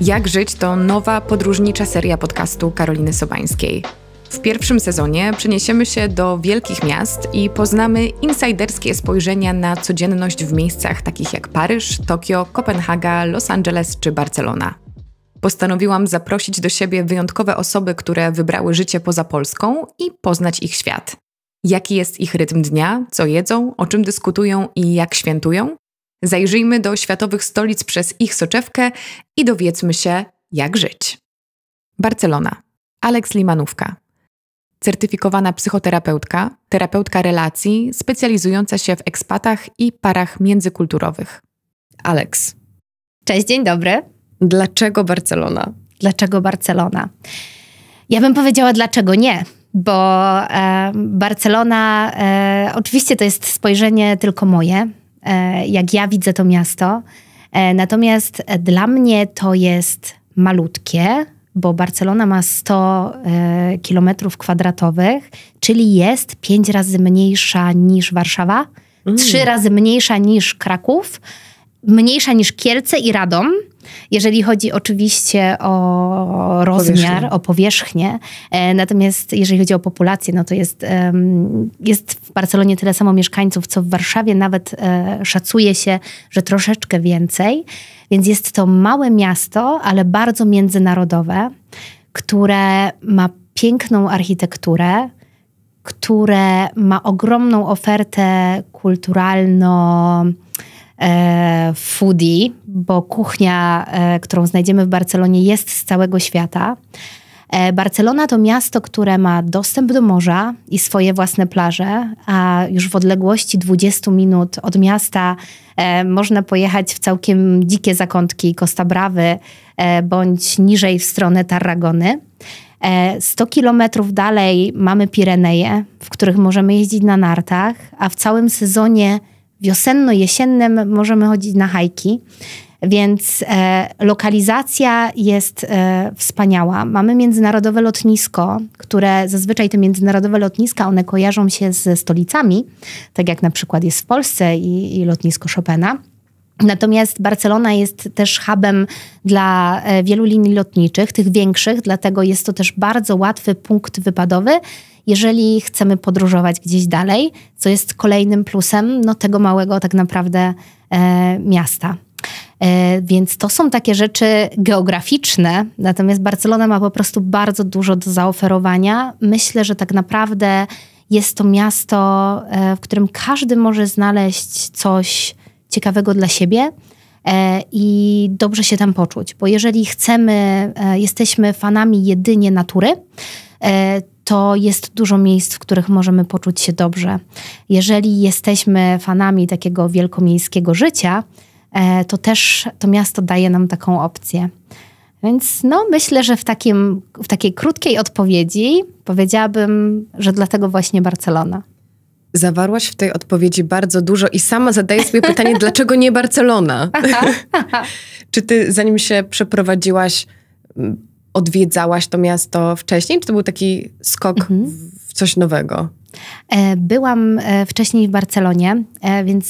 Jak żyć to nowa podróżnicza seria podcastu Karoliny Sobańskiej. W pierwszym sezonie przeniesiemy się do wielkich miast i poznamy insajderskie spojrzenia na codzienność w miejscach takich jak Paryż, Tokio, Kopenhaga, Los Angeles czy Barcelona. Postanowiłam zaprosić do siebie wyjątkowe osoby, które wybrały życie poza Polską i poznać ich świat. Jaki jest ich rytm dnia, co jedzą, o czym dyskutują i jak świętują? Zajrzyjmy do światowych stolic przez ich soczewkę i dowiedzmy się, jak żyć. Barcelona. Aleks Limanówka. Certyfikowana psychoterapeutka, terapeutka relacji, specjalizująca się w ekspatach i parach międzykulturowych. Aleks. Cześć, dzień dobry. Dlaczego Barcelona? Dlaczego Barcelona? Ja bym powiedziała, dlaczego nie bo e, Barcelona e, oczywiście to jest spojrzenie tylko moje. E, jak ja widzę to miasto. E, natomiast e, dla mnie to jest malutkie, bo Barcelona ma 100 km kwadratowych, czyli jest 5 razy mniejsza niż Warszawa, mm. 3 razy mniejsza niż Kraków, mniejsza niż Kielce i Radom. Jeżeli chodzi oczywiście o rozmiar, powierzchnię. o powierzchnię, e, natomiast jeżeli chodzi o populację, no to jest, jest w Barcelonie tyle samo mieszkańców, co w Warszawie, nawet e, szacuje się, że troszeczkę więcej, więc jest to małe miasto, ale bardzo międzynarodowe, które ma piękną architekturę, które ma ogromną ofertę kulturalno- E, foodie, bo kuchnia, e, którą znajdziemy w Barcelonie, jest z całego świata. E, Barcelona to miasto, które ma dostęp do morza i swoje własne plaże, a już w odległości 20 minut od miasta można pojechać w całkiem dzikie zakątki Costa Brawy bądź niżej w stronę Tarragony. 100 kilometrów dalej mamy Pireneje, w których możemy jeździć na nartach, a w całym sezonie wiosenno-jesiennym możemy chodzić na hajki. Więc e, lokalizacja jest e, wspaniała. Mamy międzynarodowe lotnisko, które zazwyczaj te międzynarodowe lotniska, one kojarzą się ze stolicami, tak jak na przykład jest w Polsce i, i lotnisko Chopina. Natomiast Barcelona jest też hubem dla e, wielu linii lotniczych, tych większych, dlatego jest to też bardzo łatwy punkt wypadowy, jeżeli chcemy podróżować gdzieś dalej, co jest kolejnym plusem no, tego małego tak naprawdę e, miasta. E, więc to są takie rzeczy geograficzne, natomiast Barcelona ma po prostu bardzo dużo do zaoferowania. Myślę, że tak naprawdę jest to miasto, e, w którym każdy może znaleźć coś, ciekawego dla siebie e, i dobrze się tam poczuć. Bo jeżeli chcemy, e, jesteśmy fanami jedynie natury, e, to jest dużo miejsc, w których możemy poczuć się dobrze. Jeżeli jesteśmy fanami takiego wielkomiejskiego życia, to też to miasto daje nam taką opcję. Więc no, myślę, że w, takim, w takiej krótkiej odpowiedzi powiedziałabym, że dlatego właśnie Barcelona zawarłaś w tej odpowiedzi bardzo dużo i sama zadajesz sobie pytanie, dlaczego nie Barcelona? czy ty, zanim się przeprowadziłaś, odwiedzałaś to miasto wcześniej? Czy to był taki skok mhm. w coś nowego? E, byłam e, wcześniej w Barcelonie, e, więc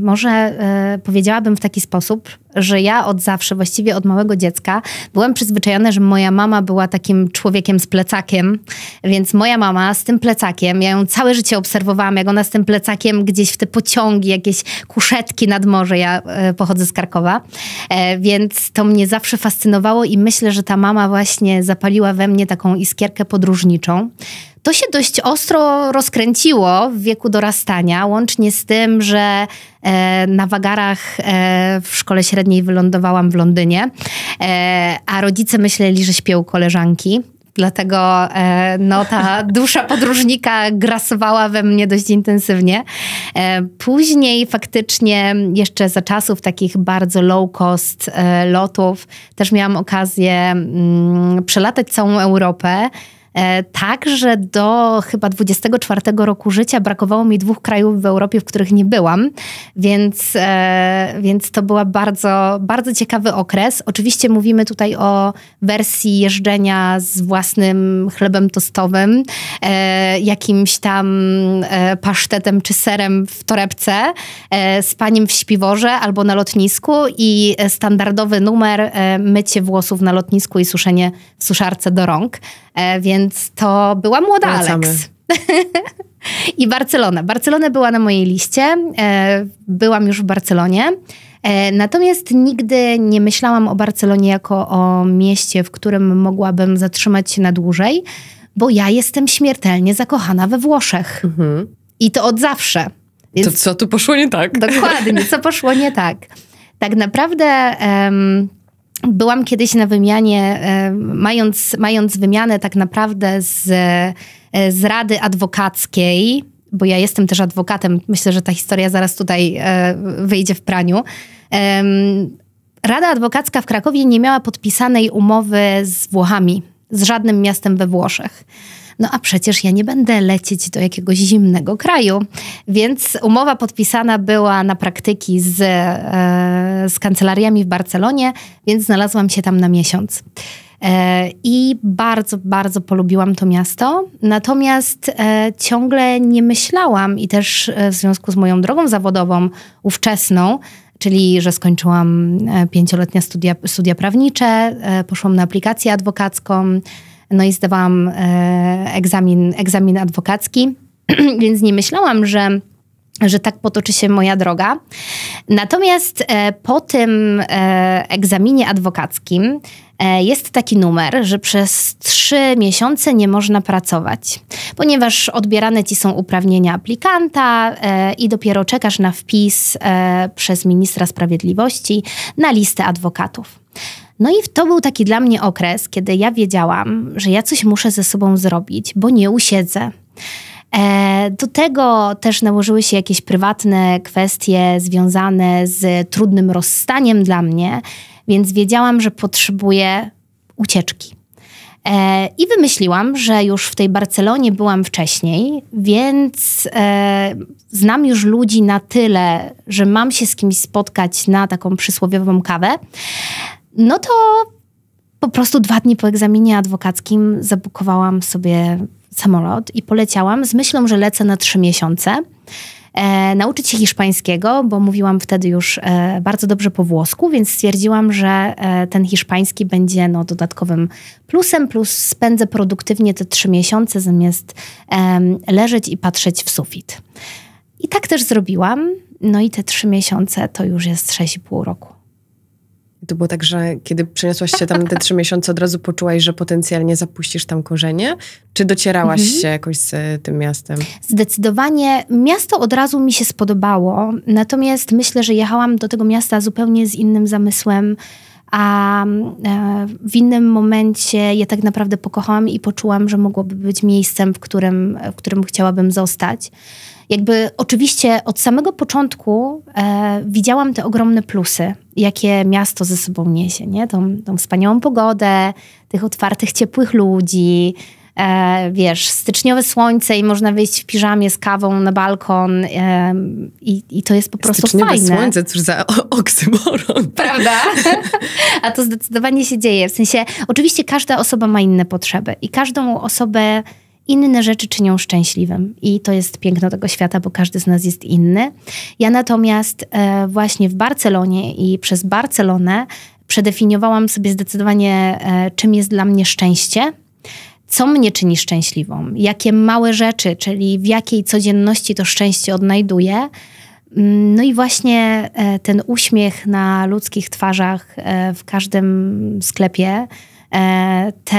może powiedziałabym w taki sposób, że ja od zawsze, właściwie od małego dziecka, byłam przyzwyczajona, że moja mama była takim człowiekiem z plecakiem, więc moja mama z tym plecakiem, ja ją całe życie obserwowałam, jak ona z tym plecakiem gdzieś w te pociągi, jakieś kuszetki nad morze, ja pochodzę z Karkowa, więc to mnie zawsze fascynowało i myślę, że ta mama właśnie zapaliła we mnie taką iskierkę podróżniczą, to się dość ostro rozkręciło w wieku dorastania, łącznie z tym, że e, na wagarach e, w szkole średniej wylądowałam w Londynie, e, a rodzice myśleli, że u koleżanki. Dlatego no, ta dusza podróżnika grasowała we mnie dość intensywnie. Później faktycznie jeszcze za czasów takich bardzo low cost lotów też miałam okazję mm, przelatać całą Europę. E, tak, że do chyba 24 roku życia brakowało mi dwóch krajów w Europie, w których nie byłam, więc, e, więc to była bardzo, bardzo ciekawy okres. Oczywiście mówimy tutaj o wersji jeżdżenia z własnym chlebem tostowym, e, jakimś tam pasztetem czy serem w torebce, z paniem w śpiworze albo na lotnisku i standardowy numer mycie włosów na lotnisku i suszenie w suszarce do rąk. Więc więc to była młoda Wracamy. Alex. I Barcelona. Barcelona była na mojej liście. E, byłam już w Barcelonie. E, natomiast nigdy nie myślałam o Barcelonie jako o mieście, w którym mogłabym zatrzymać się na dłużej, bo ja jestem śmiertelnie zakochana we Włoszech. Mhm. I to od zawsze. Więc to co tu poszło nie tak? Dokładnie, co poszło nie tak. Tak naprawdę. Um, Byłam kiedyś na wymianie, e, mając, mając wymianę tak naprawdę z, e, z Rady Adwokackiej, bo ja jestem też adwokatem, myślę, że ta historia zaraz tutaj e, wyjdzie w praniu. Rada Adwokacka w Krakowie nie miała podpisanej umowy z Włochami, z żadnym miastem we Włoszech no a przecież ja nie będę lecieć do jakiegoś zimnego kraju. Więc umowa podpisana była na praktyki z, e, z kancelariami w Barcelonie, więc znalazłam się tam na miesiąc. E, I bardzo, bardzo polubiłam to miasto. Natomiast e, ciągle nie myślałam, i też w związku z moją drogą zawodową ówczesną, czyli że skończyłam pięcioletnie studia, studia prawnicze, poszłam na aplikację adwokacką, no i zdawałam e, egzamin, egzamin adwokacki, więc nie myślałam, że że tak potoczy się moja droga. Natomiast e, po tym e, egzaminie adwokackim jest taki numer, że przez trzy miesiące nie można pracować, ponieważ odbierane ci są uprawnienia aplikanta i dopiero czekasz na wpis przez ministra sprawiedliwości na listę adwokatów. No i to był taki dla mnie okres, kiedy ja wiedziałam, że ja coś muszę ze sobą zrobić, bo nie usiedzę. E, do tego też nałożyły się jakieś prywatne kwestie związane z trudnym rozstaniem dla mnie, więc wiedziałam, że potrzebuję ucieczki. E, I wymyśliłam, że już w tej Barcelonie byłam wcześniej, więc e, znam już ludzi na tyle, że mam się z kimś spotkać na taką przysłowiową kawę no to po prostu dwa dni po egzaminie adwokackim zabukowałam sobie samolot i poleciałam z myślą, że lecę na trzy miesiące. E, nauczyć się hiszpańskiego, bo mówiłam wtedy już e, bardzo dobrze po włosku, więc stwierdziłam, że e, ten hiszpański będzie no, dodatkowym plusem, plus spędzę produktywnie te trzy miesiące zamiast leżeć i patrzeć w sufit. I tak też zrobiłam. No i te trzy miesiące to już jest 6,5 roku. I to było tak, że kiedy przeniosłaś się tam te trzy miesiące, od razu poczułaś, że potencjalnie zapuścisz tam korzenie? Czy docierałaś mhm. się jakoś z e, tym miastem? Zdecydowanie miasto od razu mi się spodobało, natomiast myślę, że jechałam do tego miasta zupełnie z innym zamysłem a e, w innym momencie ja tak naprawdę pokochałam i poczułam, że mogłoby być miejscem, w którym, w którym chciałabym zostać. Jakby oczywiście od samego początku e, widziałam te ogromne plusy, jakie miasto ze sobą niesie, nie? Tą, tą wspaniałą pogodę, tych otwartych, ciepłych ludzi, e, wiesz, styczniowe słońce i można wyjść w piżamie z kawą na balkon e, i, i to jest po prostu styczniowe fajne. Styczniowe słońce, cóż za oksymoron. Prawda? A to zdecydowanie się dzieje. W sensie, oczywiście każda osoba ma inne potrzeby i każdą osobę inne rzeczy czynią szczęśliwym. I to jest piękno tego świata, bo każdy z nas jest inny. Ja natomiast e, właśnie w Barcelonie i przez Barcelonę przedefiniowałam sobie zdecydowanie, e, czym jest dla mnie szczęście co mnie czyni szczęśliwą, jakie małe rzeczy, czyli w jakiej codzienności to szczęście odnajduję. Mm, no i właśnie e, ten uśmiech na ludzkich twarzach e, w każdym sklepie, E, te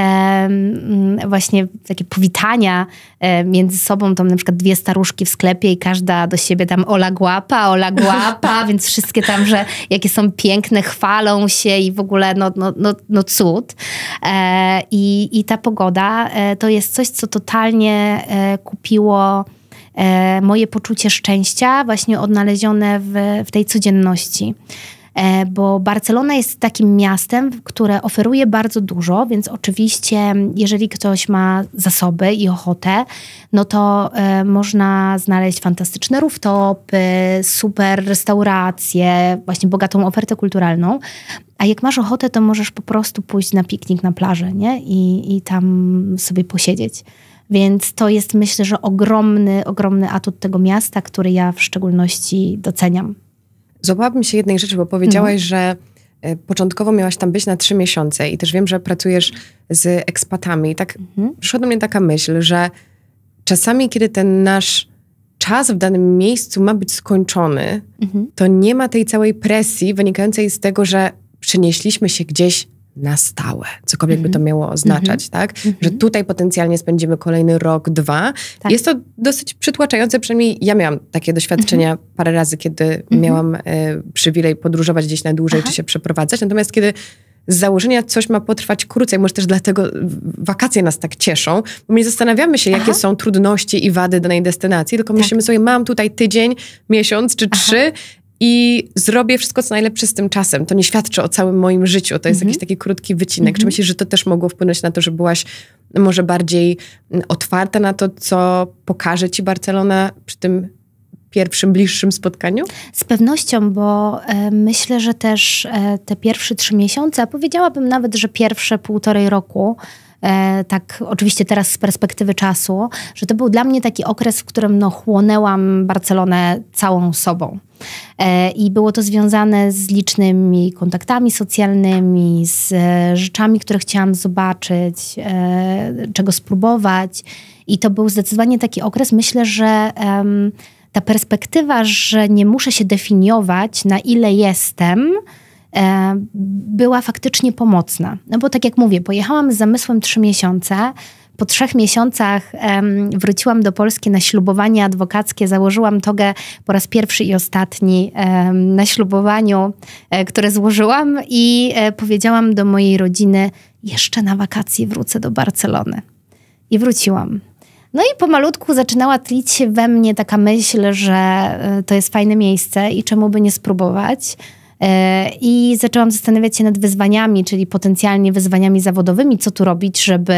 mm, właśnie takie powitania e, między sobą, tam na przykład dwie staruszki w sklepie i każda do siebie tam ola guapa, ola guapa, więc wszystkie tam, że jakie są piękne, chwalą się i w ogóle no, no, no, no cud. E, I, I ta pogoda to jest coś, co totalnie kupiło moje poczucie szczęścia właśnie odnalezione w, w tej codzienności. E, bo Barcelona jest takim miastem, które oferuje bardzo dużo, więc oczywiście, jeżeli ktoś ma zasoby i ochotę, no to e, można znaleźć fantastyczne rooftopy, super restauracje, właśnie bogatą ofertę kulturalną. A jak masz ochotę, to możesz po prostu pójść na piknik na plażę nie? I, i tam sobie posiedzieć. Więc to jest myślę, że ogromny, ogromny atut tego miasta, który ja w szczególności doceniam. Złapałabym się jednej rzeczy, bo powiedziałaś, mhm. że e, początkowo miałaś tam być na trzy miesiące i też wiem, że pracujesz z ekspatami. I tak mhm. przyszła do mnie taka myśl, że czasami, kiedy ten nasz czas w danym miejscu ma być skończony, mhm. to nie ma tej całej presji wynikającej z tego, że przenieśliśmy się gdzieś na stałe, cokolwiek mm -hmm. by to mhm. miało oznaczać, mm -hmm. tak? Mm -hmm. Że mhm. tutaj potencjalnie spędzimy kolejny rok, dwa. Tak. Jest to dosyć przytłaczające, przynajmniej ja miałam takie mhm. doświadczenia parę razy, kiedy miałam y, przywilej podróżować gdzieś na dłużej Aha. czy się przeprowadzać, natomiast kiedy z założenia coś ma potrwać krócej, może też dlatego wakacje nas tak cieszą, bo my nie zastanawiamy się, jakie Aha. są trudności i wady danej destynacji, tylko tak. myślimy sobie, mam tutaj tydzień, miesiąc czy Aha. trzy i zrobię wszystko, co najlepsze z tym czasem. To nie świadczy o całym moim życiu, to jest mm -hmm. jakiś taki krótki wycinek. Mm -hmm. Czy mhm. myślisz, że to też mogło wpłynąć na to, że byłaś no, może bardziej mm, otwarta na to, co pokaże ci Barcelona przy tym pierwszym, bliższym spotkaniu? Z pewnością, bo e, myślę, że też e, te pierwsze trzy miesiące, a powiedziałabym nawet, że pierwsze półtorej roku, E, tak oczywiście teraz z perspektywy czasu, że to był dla mnie taki okres, w którym no, chłonęłam Barcelonę całą sobą. E, I było to związane z licznymi kontaktami socjalnymi, z e, rzeczami, które chciałam zobaczyć, czego spróbować. I to był zdecydowanie taki okres, myślę, że ta perspektywa, że nie muszę się definiować, na ile jestem, E, była faktycznie pomocna. No bo tak jak mówię, pojechałam z zamysłem trzy miesiące. Po trzech miesiącach wróciłam do Polski na ślubowanie adwokackie, założyłam togę po raz pierwszy i ostatni na ślubowaniu, e, które złożyłam i e, powiedziałam do mojej rodziny, jeszcze na wakacje wrócę do Barcelony. I wróciłam. No i pomalutku zaczynała tlić się we mnie taka myśl, że to jest fajne miejsce i czemu by nie spróbować. E, I zaczęłam zastanawiać się nad wyzwaniami, czyli potencjalnie wyzwaniami zawodowymi, co tu robić, żeby,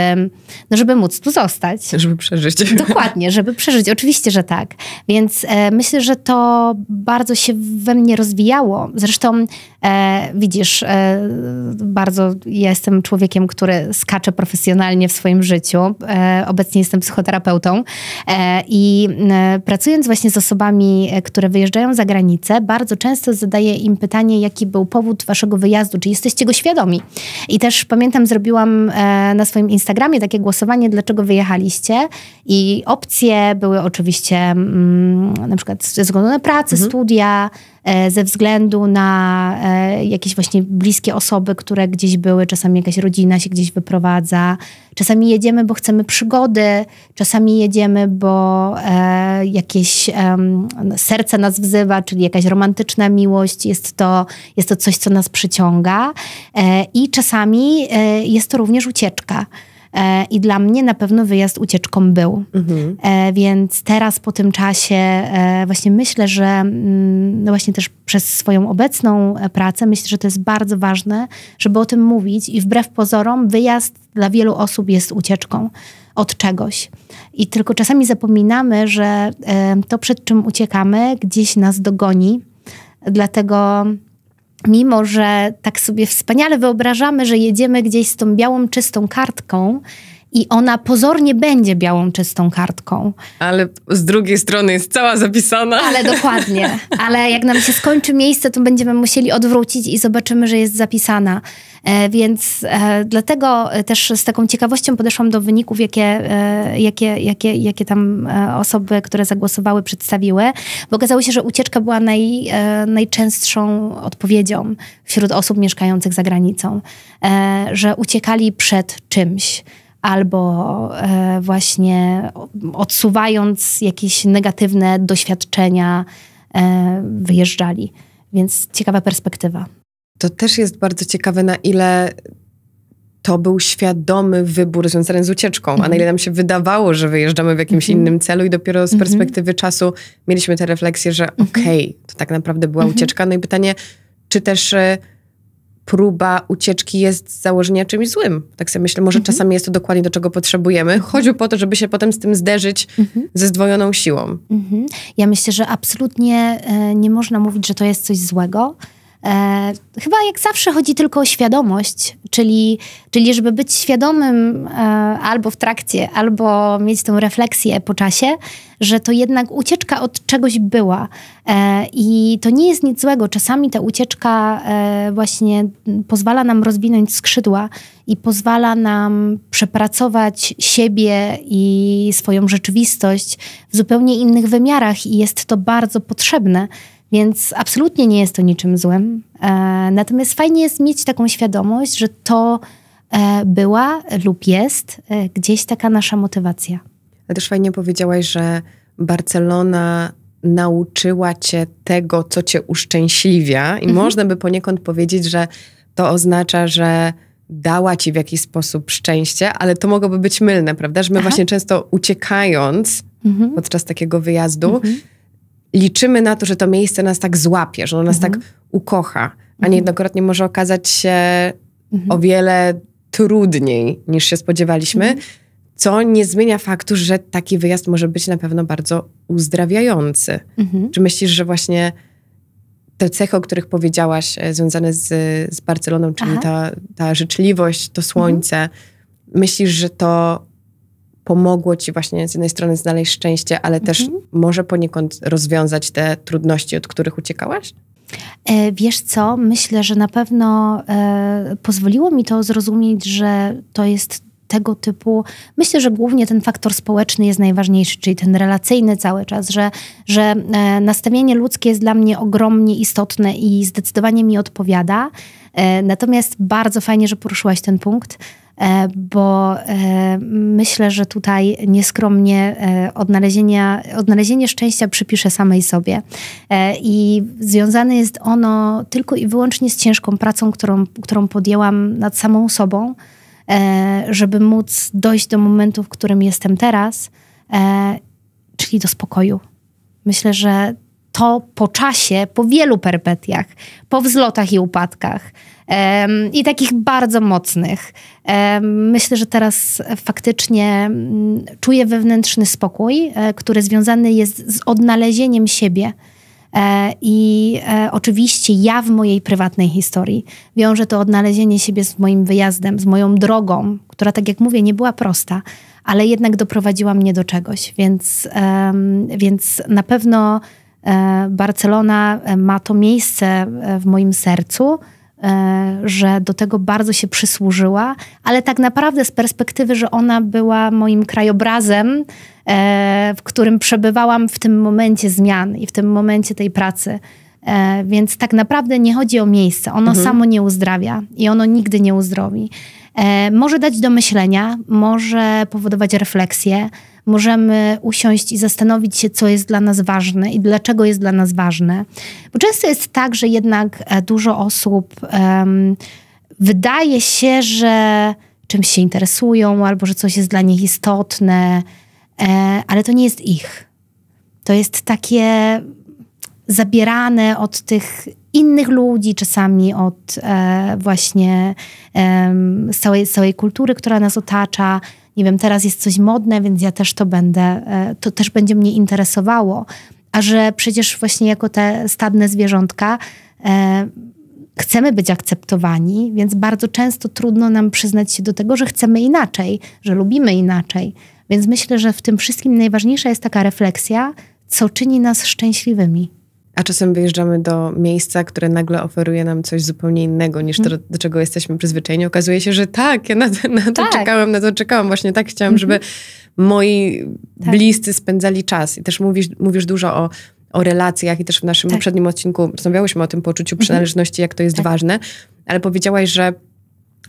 no żeby móc tu zostać. Żeby przeżyć. Dokładnie, żeby przeżyć. Oczywiście, że tak. Więc e, myślę, że to bardzo się we mnie rozwijało. Zresztą E, widzisz, e, bardzo jestem człowiekiem, który skacze profesjonalnie w swoim życiu. E, obecnie jestem psychoterapeutą e, i e, pracując właśnie z osobami, e, które wyjeżdżają za granicę, bardzo często zadaję im pytanie, jaki był powód waszego wyjazdu, czy jesteście go świadomi. I też pamiętam, zrobiłam na swoim Instagramie takie głosowanie, dlaczego wyjechaliście i opcje były oczywiście mm, na przykład ze względu na pracę, mhm. studia, E, ze względu na e, jakieś właśnie bliskie osoby, które gdzieś były, czasami jakaś rodzina się gdzieś wyprowadza, czasami jedziemy, bo chcemy przygody, czasami jedziemy, bo e, jakieś serce nas wzywa, czyli jakaś romantyczna miłość, jest to, jest to coś, co nas przyciąga i czasami jest to również ucieczka. E, I dla mnie na pewno wyjazd ucieczką był. Mhm. E, więc teraz po tym czasie e, właśnie myślę, że mm, no właśnie też przez swoją obecną pracę myślę, że to jest bardzo ważne, żeby o tym mówić i wbrew pozorom wyjazd dla wielu osób jest ucieczką od czegoś. I tylko czasami zapominamy, że to przed czym uciekamy gdzieś nas dogoni. Dlatego mimo że tak sobie wspaniale wyobrażamy, że jedziemy gdzieś z tą białą, czystą kartką, i ona pozornie będzie białą, czystą kartką. Ale z drugiej strony jest cała zapisana. Ale dokładnie. Ale jak nam się skończy miejsce, to będziemy musieli odwrócić i zobaczymy, że jest zapisana. E, więc e, dlatego e, też z taką ciekawością podeszłam do wyników, jakie, jakie, jakie, jakie tam osoby, które zagłosowały, przedstawiły, bo okazało się, że ucieczka była naj, najczęstszą odpowiedzią wśród osób mieszkających za granicą, że uciekali przed czymś albo e, właśnie odsuwając jakieś negatywne doświadczenia, e, wyjeżdżali. Więc ciekawa perspektywa. To też jest bardzo ciekawe, na ile to był świadomy wybór związany z ucieczką, mm -hmm. a na mhm. ile nam się wydawało, że wyjeżdżamy w jakimś mm -hmm. innym celu i dopiero z mhm. perspektywy mm -hmm. czasu mieliśmy tę refleksję, że mhm. okej, okay, to tak naprawdę była ucieczka. No i pytanie, czy też e, próba ucieczki jest z założenia czymś złym. Tak sobie myślę, może mhm. czasami jest to dokładnie do czego potrzebujemy, choćby po to, żeby się potem z tym zderzyć mhm. ze zdwojoną siłą. Mhm. Ja myślę, że absolutnie e, nie można mówić, że to jest coś złego. E, chyba jak zawsze chodzi tylko o świadomość, czyli, czyli żeby być świadomym e, albo w trakcie, albo mieć tą refleksję po czasie, że to jednak ucieczka od czegoś była. E, I to nie jest nic złego. Czasami ta ucieczka e, właśnie pozwala nam rozwinąć skrzydła i pozwala nam przepracować siebie i swoją rzeczywistość w zupełnie innych wymiarach, i jest to bardzo potrzebne. Więc absolutnie nie jest to niczym złym. E, natomiast fajnie jest mieć taką świadomość, że to e, była lub jest e, gdzieś taka nasza motywacja. Ale też fajnie powiedziałaś, że Barcelona nauczyła cię tego, co cię uszczęśliwia, i mhm. można by poniekąd powiedzieć, że to oznacza, że dała ci w jakiś sposób szczęście, ale to mogłoby być mylne, prawda? Że my Aha. Tak. właśnie często uciekając mhm. podczas takiego wyjazdu. Mhm liczymy na to, że to miejsce nas tak złapie, że ono nas tak mhm. tak ukocha, a mhm. niejednokrotnie może okazać się mhm. o wiele trudniej niż się spodziewaliśmy, mhm. co nie zmienia faktu, że taki wyjazd może być na pewno bardzo uzdrawiający. Mhm. Czy myślisz, że właśnie te cechy, o których powiedziałaś, e, związane z, z Barceloną, czyli ta, ta życzliwość, to mhm. słońce, myślisz, że to pomogło ci właśnie z jednej strony znaleźć szczęście, ale też mhm. może poniekąd rozwiązać te trudności, od których uciekałaś? E, wiesz co, myślę, że na pewno e, pozwoliło mi to zrozumieć, że to jest tego typu. Myślę, że głównie ten faktor społeczny jest najważniejszy, czyli ten relacyjny cały czas, że, że e, nastawienie ludzkie jest dla mnie ogromnie istotne i zdecydowanie mi odpowiada. E, natomiast bardzo fajnie, że poruszyłaś ten punkt, e, bo e, myślę, że tutaj nieskromnie odnalezienia, odnalezienie szczęścia przypiszę samej sobie. I związane jest ono tylko i wyłącznie z ciężką pracą, którą, którą podjęłam nad samą sobą, żeby móc dojść do momentu, w którym jestem teraz, czyli do spokoju. Myślę, że to po czasie, po wielu perpetiach, po wzlotach i upadkach, Um, i takich bardzo mocnych. Um, myślę, że teraz faktycznie mm, czuję wewnętrzny spokój, e, który związany jest z odnalezieniem siebie. E, I e, oczywiście ja w mojej prywatnej historii wiążę to odnalezienie siebie z moim wyjazdem, z moją drogą, która, tak jak mówię, nie była prosta, ale jednak doprowadziła mnie do czegoś. Więc, więc na pewno Barcelona ma to miejsce w moim sercu. E, że do tego bardzo się przysłużyła, ale tak naprawdę z perspektywy, że ona była moim krajobrazem, e, w którym przebywałam w tym momencie zmian i w tym momencie tej pracy. E, więc tak naprawdę nie chodzi o miejsce. Ono mhm. samo nie uzdrawia i ono nigdy nie uzdrowi. E, może dać do myślenia, może powodować refleksję. Możemy usiąść i zastanowić się, co jest dla nas ważne i dlaczego jest dla nas ważne. Bo często jest tak, że jednak e, dużo osób um, wydaje się, że czymś się interesują albo że coś jest dla nich istotne, e, ale to nie jest ich. To jest takie zabierane od tych innych ludzi, czasami od e, właśnie e, z całej, całej kultury, która nas otacza. Nie wiem, teraz jest coś modne, więc ja też to będę, e, to też będzie mnie interesowało. A że przecież właśnie jako te stadne zwierzątka e, chcemy być akceptowani, więc bardzo często trudno nam przyznać się do tego, że chcemy inaczej, że lubimy inaczej. Więc myślę, że w tym wszystkim najważniejsza jest taka refleksja, co czyni nas szczęśliwymi. A czasem wyjeżdżamy do miejsca, które nagle oferuje nam coś zupełnie innego niż to, mhm. do czego jesteśmy przyzwyczajeni. Okazuje się, że tak, ja na, to, na to tak. czekałam, na to czekałam. Właśnie tak chciałam, mhm. żeby moi tak. bliscy spędzali czas. I też mówisz, mówisz dużo o, o relacjach i też w naszym tak. poprzednim odcinku rozmawiałyśmy o tym poczuciu mhm. przynależności, jak to jest tak. ważne. Ale powiedziałaś, że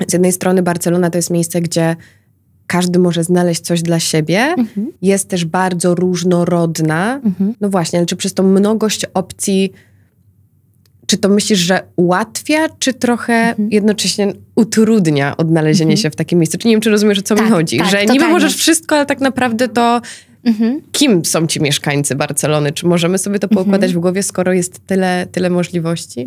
z jednej strony Barcelona to jest miejsce, gdzie każdy może znaleźć coś dla siebie, mhm. jest też bardzo różnorodna. Mhm. No właśnie, ale czy przez tą mnogość opcji, czy to myślisz, że ułatwia, czy trochę mhm. jednocześnie utrudnia odnalezienie mhm. się w takim miejscu? Czy nie wiem, czy rozumiesz, o co tak, mi chodzi? Tak, że totalnie. niby tak, możesz no. wszystko, ale tak naprawdę to mhm. kim są ci mieszkańcy Barcelony? Czy możemy sobie to mhm. poukładać w głowie, skoro jest tyle, tyle możliwości?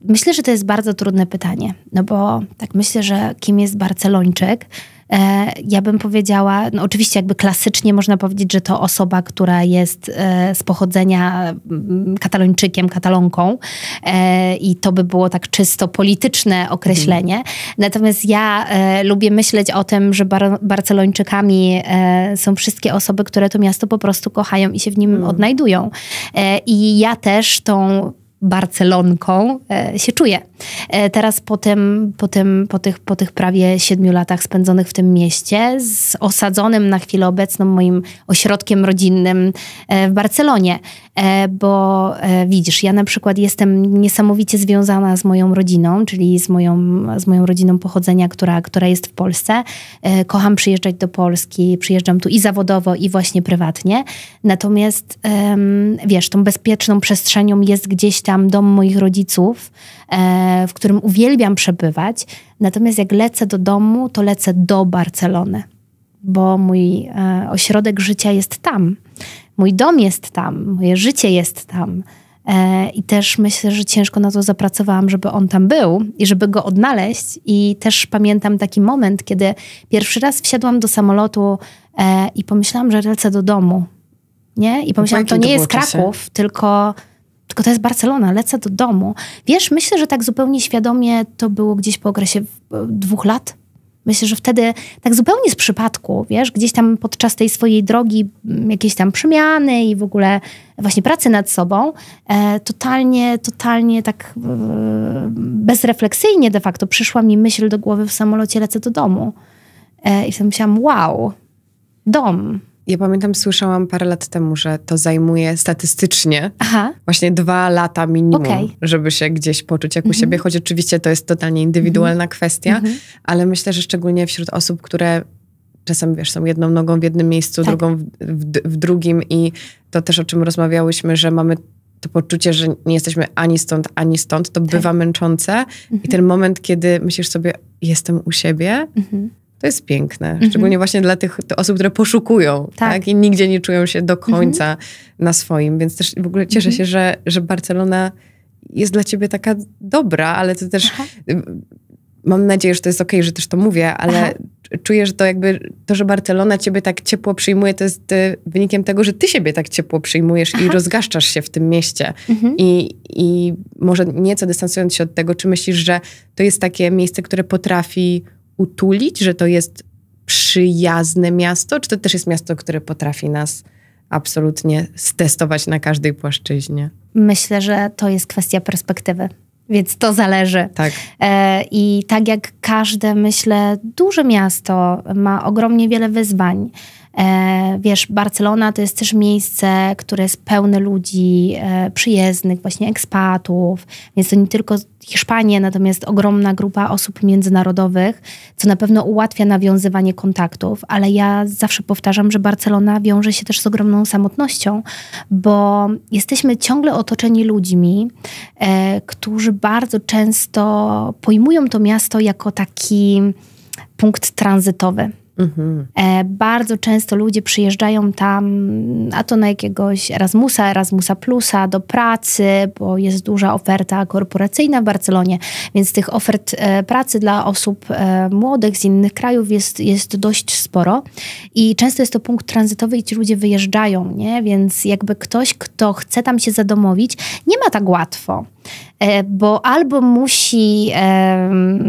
Myślę, że to jest bardzo trudne pytanie, no bo tak myślę, że kim jest Barcelończyk – E, ja bym powiedziała, no oczywiście jakby klasycznie można powiedzieć, że to osoba, która jest e, z pochodzenia mm, katalończykiem, katalonką e, i to by było tak czysto polityczne określenie. Mhm. Natomiast ja lubię myśleć o tym, że bar Barcelończykami są wszystkie osoby, które to miasto po prostu kochają i się w nim mhm. odnajdują. I ja też tą Barcelonką e, się czuję. E, teraz po, tym, po, tym, po, tych, po tych prawie siedmiu latach spędzonych w tym mieście, z osadzonym na chwilę obecną moim ośrodkiem rodzinnym e, w Barcelonie, bo widzisz, ja na przykład jestem niesamowicie związana z moją rodziną, czyli z moją, z moją rodziną pochodzenia, która, która jest w Polsce. Kocham przyjeżdżać do Polski, przyjeżdżam tu i zawodowo, i właśnie prywatnie. Natomiast wiesz, tą bezpieczną przestrzenią jest gdzieś tam tam dom moich rodziców, e, w którym uwielbiam przebywać. Natomiast jak lecę do domu, to lecę do Barcelony, bo mój e, ośrodek życia jest tam. Mój dom jest tam, moje życie jest tam. E, I też myślę, że ciężko na to zapracowałam, żeby on tam był i żeby go odnaleźć. I też pamiętam taki moment, kiedy pierwszy raz wsiadłam do samolotu i pomyślałam, że lecę do domu. Nie? I pomyślałam, to nie jest Kraków, tylko tylko to jest Barcelona, lecę do domu. Wiesz, myślę, że tak zupełnie świadomie to było gdzieś po okresie e, dwóch lat. Myślę, że wtedy tak zupełnie z przypadku, wiesz, gdzieś tam podczas tej swojej drogi, mm, jakieś tam przemiany i w ogóle właśnie pracy nad sobą, e, totalnie, totalnie tak e, bezrefleksyjnie de facto przyszła mi myśl do głowy w samolocie, lecę do domu. E, I wtedy myślałam, wow, dom, ja pamiętam, słyszałam parę lat temu, że to zajmuje statystycznie Aha. właśnie dwa lata minimum, okay. żeby się gdzieś poczuć jak mm -hmm. u mhm. siebie, choć oczywiście to jest totalnie indywidualna mm -hmm. kwestia, mm -hmm. ale myślę, że szczególnie wśród osób, które czasem, wiesz, są jedną nogą w jednym miejscu, tak. drugą w, w, w drugim i to też, o czym rozmawiałyśmy, że mamy to poczucie, że nie jesteśmy ani stąd, ani stąd, to tak. bywa męczące. I mhm. ten moment, kiedy myślisz sobie, jestem u siebie, mhm. To jest piękne, mhm. szczególnie właśnie dla tych osób, które poszukują tak. tak. i nigdzie nie czują się do mhm. końca na swoim, więc też w ogóle cieszę mhm. się, że, że Barcelona jest dla ciebie taka dobra, ale to też... Aha. Y, mam nadzieję, że to jest okej, okay, że też to mówię, ale Aha czuję, że to jakby to, że Barcelona ciebie tak ciepło przyjmuje, to jest y, wynikiem tego, że ty siebie tak ciepło przyjmujesz Aha. i rozgaszczasz się w tym mieście. Mhm. I, I może nieco dystansując się od tego, czy myślisz, że to jest takie miejsce, które potrafi utulić, że to jest przyjazne miasto? Czy to też jest miasto, które potrafi nas absolutnie stestować na każdej płaszczyźnie? Myślę, że to jest kwestia perspektywy. Więc to zależy. Tak. E, I tak jak każde, myślę, duże miasto ma ogromnie wiele wyzwań. E, wiesz, Barcelona to jest też miejsce, które jest pełne ludzi e, przyjezdnych, właśnie ekspatów, więc to nie tylko Hiszpanie, natomiast ogromna grupa osób międzynarodowych, co na pewno ułatwia nawiązywanie kontaktów, ale ja zawsze powtarzam, że Barcelona wiąże się też z ogromną samotnością, bo jesteśmy ciągle otoczeni ludźmi, e, którzy bardzo często pojmują to miasto jako taki punkt tranzytowy Mhm. E, bardzo często ludzie przyjeżdżają tam, a to na jakiegoś Erasmusa, Erasmusa Plusa, do pracy, bo jest duża oferta korporacyjna w Barcelonie, więc tych ofert e, pracy dla osób e, młodych z innych krajów jest, jest dość sporo. I często jest to punkt tranzytowy i ci ludzie wyjeżdżają, nie? Więc jakby ktoś, kto chce tam się zadomowić, nie ma tak łatwo. E, bo albo musi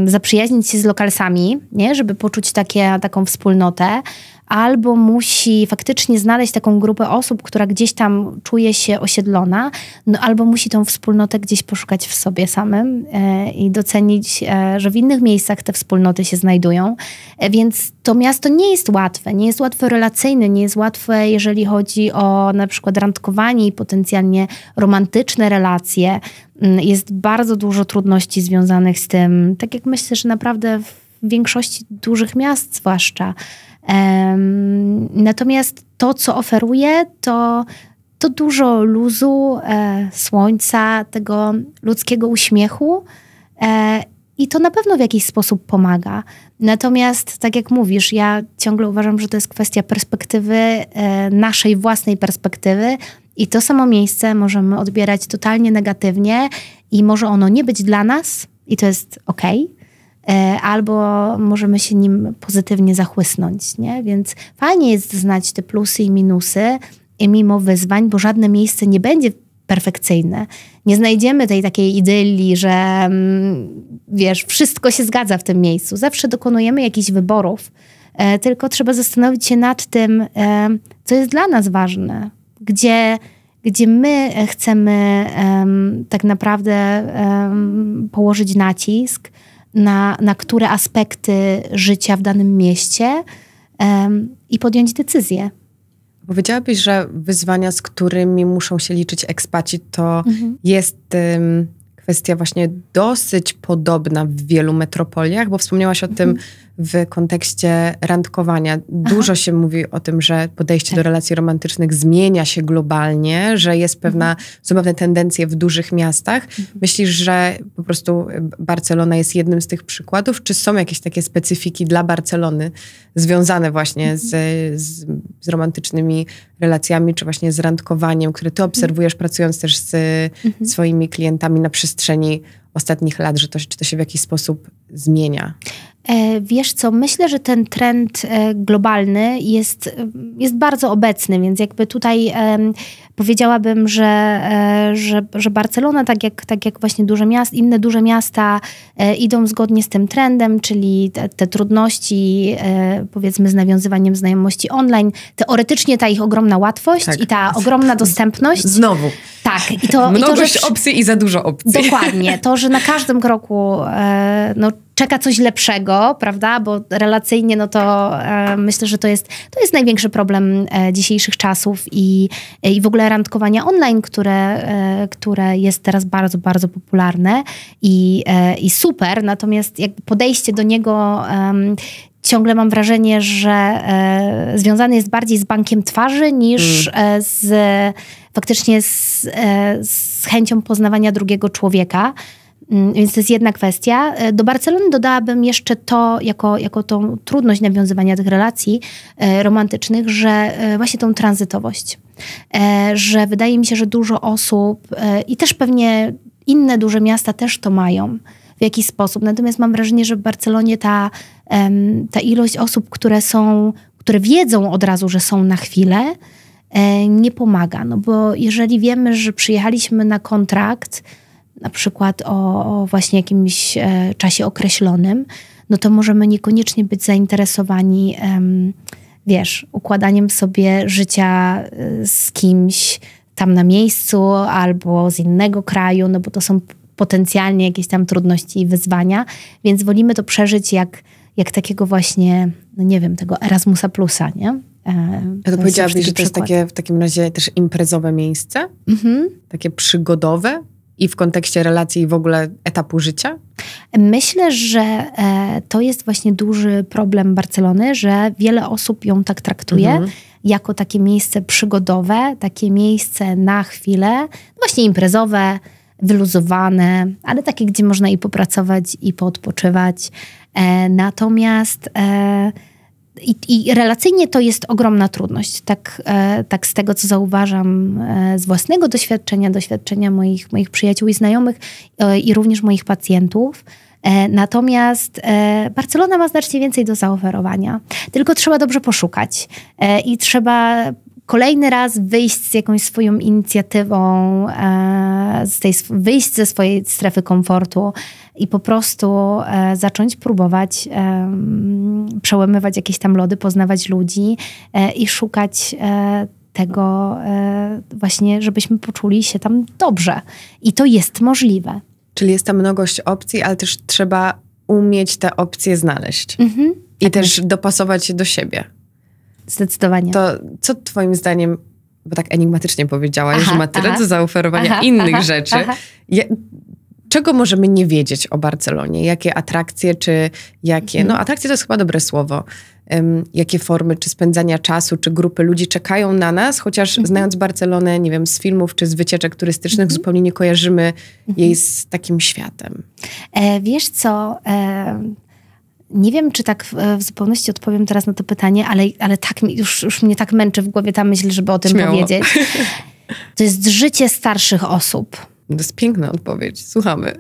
zaprzyjaźnić się z lokalsami, nie? żeby poczuć takie, taką wspólnotę, albo musi faktycznie znaleźć taką grupę osób, która gdzieś tam czuje się osiedlona, no albo musi tą wspólnotę gdzieś poszukać w sobie samym e, i docenić, e, że w innych miejscach te wspólnoty się znajdują. E, więc to miasto nie jest łatwe, nie jest łatwe relacyjne, nie jest łatwe, jeżeli chodzi o na przykład randkowanie i potencjalnie romantyczne relacje. Mm, jest bardzo dużo trudności związanych z tym, tak jak myślę, że naprawdę w większości dużych miast zwłaszcza. Natomiast to, co oferuje, to, to dużo luzu, e, słońca, tego ludzkiego uśmiechu. E, I to na pewno w jakiś sposób pomaga. Natomiast, tak jak mówisz, ja ciągle uważam, że to jest kwestia perspektywy, e, naszej własnej perspektywy, i to samo miejsce możemy odbierać totalnie negatywnie, i może ono nie być dla nas, i to jest okej. Okay. E, albo możemy się nim pozytywnie zachłysnąć. Nie? Więc fajnie jest znać te plusy i minusy i mimo wyzwań, bo żadne miejsce nie będzie perfekcyjne. Nie znajdziemy tej takiej idyli, że mm, wiesz, wszystko się zgadza w tym miejscu. Zawsze dokonujemy jakichś wyborów, e, tylko trzeba zastanowić się nad tym, e, co jest dla nas ważne, gdzie, gdzie my chcemy tak naprawdę położyć nacisk na, na które aspekty życia w danym mieście um, i podjąć decyzję. Powiedziałabyś, że wyzwania, z którymi muszą się liczyć ekspaci, to mhm. jest um, kwestia właśnie dosyć podobna w wielu metropoliach, bo wspomniałaś o mhm. tym w kontekście randkowania. Dużo Aha. się mówi o tym, że podejście tak. do relacji romantycznych zmienia się globalnie, że jest pewna, mhm. są pewne tendencje w dużych miastach. Mhm. Myślisz, że po prostu e, Barcelona jest jednym z tych przykładów? Czy są jakieś takie specyfiki dla Barcelony związane właśnie mhm. z, z, z, romantycznymi relacjami, czy właśnie z randkowaniem, które ty mhm. obserwujesz pracując też z mhm. swoimi klientami na przestrzeni ostatnich lat, że to, czy to się w jakiś sposób zmienia? E, wiesz co, myślę, że ten trend e, globalny jest, e, jest bardzo obecny, więc jakby tutaj powiedziałabym, że, że, że Barcelona, tak jak, tak jak właśnie duże miasta, inne duże miasta idą zgodnie z tym trendem, czyli te, te trudności powiedzmy z nawiązywaniem znajomości online, teoretycznie ta ich ogromna łatwość tak. i ta ogromna dostępność. Znowu. Tak. I to, Mnogość i to, że, opcji i za dużo opcji. Dokładnie. To, że na każdym kroku no, czeka coś lepszego, prawda? Bo relacyjnie, no to e, myślę, że to jest, to jest największy problem e, dzisiejszych czasów i, e, i w ogóle randkowania online, które, e, które jest teraz bardzo, bardzo popularne i, e, i super. Natomiast jak podejście do niego ciągle mam wrażenie, że e, związany jest bardziej z bankiem twarzy niż mm. E, z, faktycznie z, z chęcią poznawania drugiego człowieka. Mm, więc to jest jedna kwestia. E, do Barcelony dodałabym jeszcze to, jako, jako tą trudność nawiązywania tych relacji e, romantycznych, że e, właśnie tą tranzytowość. Że wydaje mi się, że dużo osób i też pewnie inne duże miasta też to mają w jakiś sposób. Natomiast mam wrażenie, że w Barcelonie ta, ta ilość osób, które są, które wiedzą od razu, że są na chwilę, nie pomaga. No bo jeżeli wiemy, że przyjechaliśmy na kontrakt, na przykład o, o właśnie jakimś e, czasie określonym, no to możemy niekoniecznie być zainteresowani, em, wiesz, układaniem sobie życia e, z kimś tam na miejscu albo z innego kraju, no bo to są potencjalnie jakieś tam trudności i wyzwania, więc wolimy to przeżyć jak, jak takiego właśnie, no nie wiem, tego Erasmusa Plusa, nie? Ja e, to, to powiedziałabyś, że to jest takie w takim razie też imprezowe miejsce? Mhm. Takie przygodowe? i w kontekście relacji i w ogóle etapu życia? Myślę, że e, to jest właśnie duży problem Barcelony, że wiele osób ją tak traktuje. Mhm. Jako takie miejsce przygodowe, takie miejsce na chwilę, no właśnie imprezowe, wyluzowane, ale takie, gdzie można i popracować, i poodpoczywać. E, natomiast e, i, I, relacyjnie to jest ogromna trudność. Tak, e, tak z tego, co zauważam e, z własnego doświadczenia, doświadczenia moich, moich przyjaciół i znajomych e, i również moich pacjentów. Natomiast Barcelona ma znacznie więcej do zaoferowania, tylko trzeba dobrze poszukać i trzeba kolejny raz wyjść z jakąś swoją inicjatywą, e, z tej, wyjść ze swojej strefy komfortu i po prostu e, zacząć próbować przełamywać jakieś tam lody, poznawać ludzi e, i szukać tego właśnie, żebyśmy poczuli się tam dobrze. I to jest możliwe. Czyli jest ta mnogość opcji, ale też trzeba umieć te opcje znaleźć. Mhm. I tak też myślę. dopasować je do siebie. Zdecydowanie. To co twoim zdaniem, bo tak enigmatycznie powiedziałaś, aha, że ma tyle aha, do zaoferowania aha, innych rzeczy. Ja, czego możemy nie wiedzieć o Barcelonie? Jakie atrakcje, czy jakie... Mhm. No atrakcje to jest chyba dobre słowo. Um, jakie formy, czy spędzania czasu, czy grupy ludzi czekają na nas, chociaż mhm. znając Barcelonę, nie wiem, z filmów, czy z wycieczek turystycznych, mhm. zupełnie nie kojarzymy jej mhm. z takim światem. E, wiesz co... E nie wiem, czy tak w zupełności odpowiem teraz na to pytanie, ale, ale tak mi, już, już mnie tak męczy w głowie ta myśl, żeby o tym Śmiało. powiedzieć. To jest życie starszych osób. To jest piękna odpowiedź, słuchamy.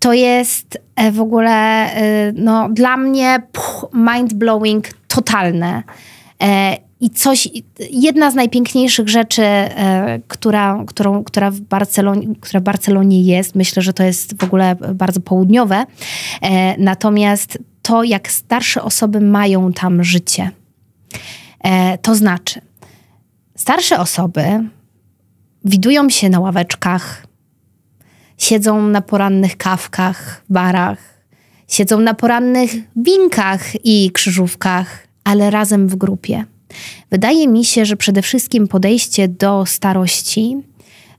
To jest e, w ogóle e, no, dla mnie mind-blowing totalne. E, I coś, jedna z najpiękniejszych rzeczy, która, którą, która, w która w Barcelonie jest, myślę, że to jest w ogóle bardzo południowe. Natomiast to, jak starsze osoby mają tam życie. E, to znaczy, starsze osoby widują się na ławeczkach, siedzą na porannych kawkach, barach, siedzą na porannych winkach i krzyżówkach, ale razem w grupie. Wydaje mi się, że przede wszystkim podejście do starości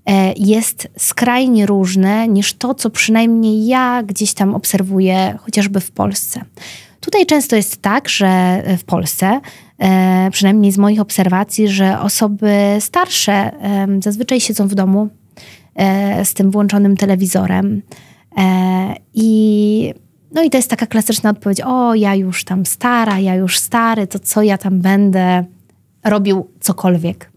E, jest skrajnie różne niż to, co przynajmniej ja gdzieś tam obserwuję, chociażby w Polsce. Tutaj często jest tak, że e, w Polsce, e, przynajmniej z moich obserwacji, że osoby starsze zazwyczaj siedzą w domu z tym włączonym telewizorem. I, no i to jest taka klasyczna odpowiedź: O, ja już tam stara, ja już stary, to co ja tam będę robił cokolwiek.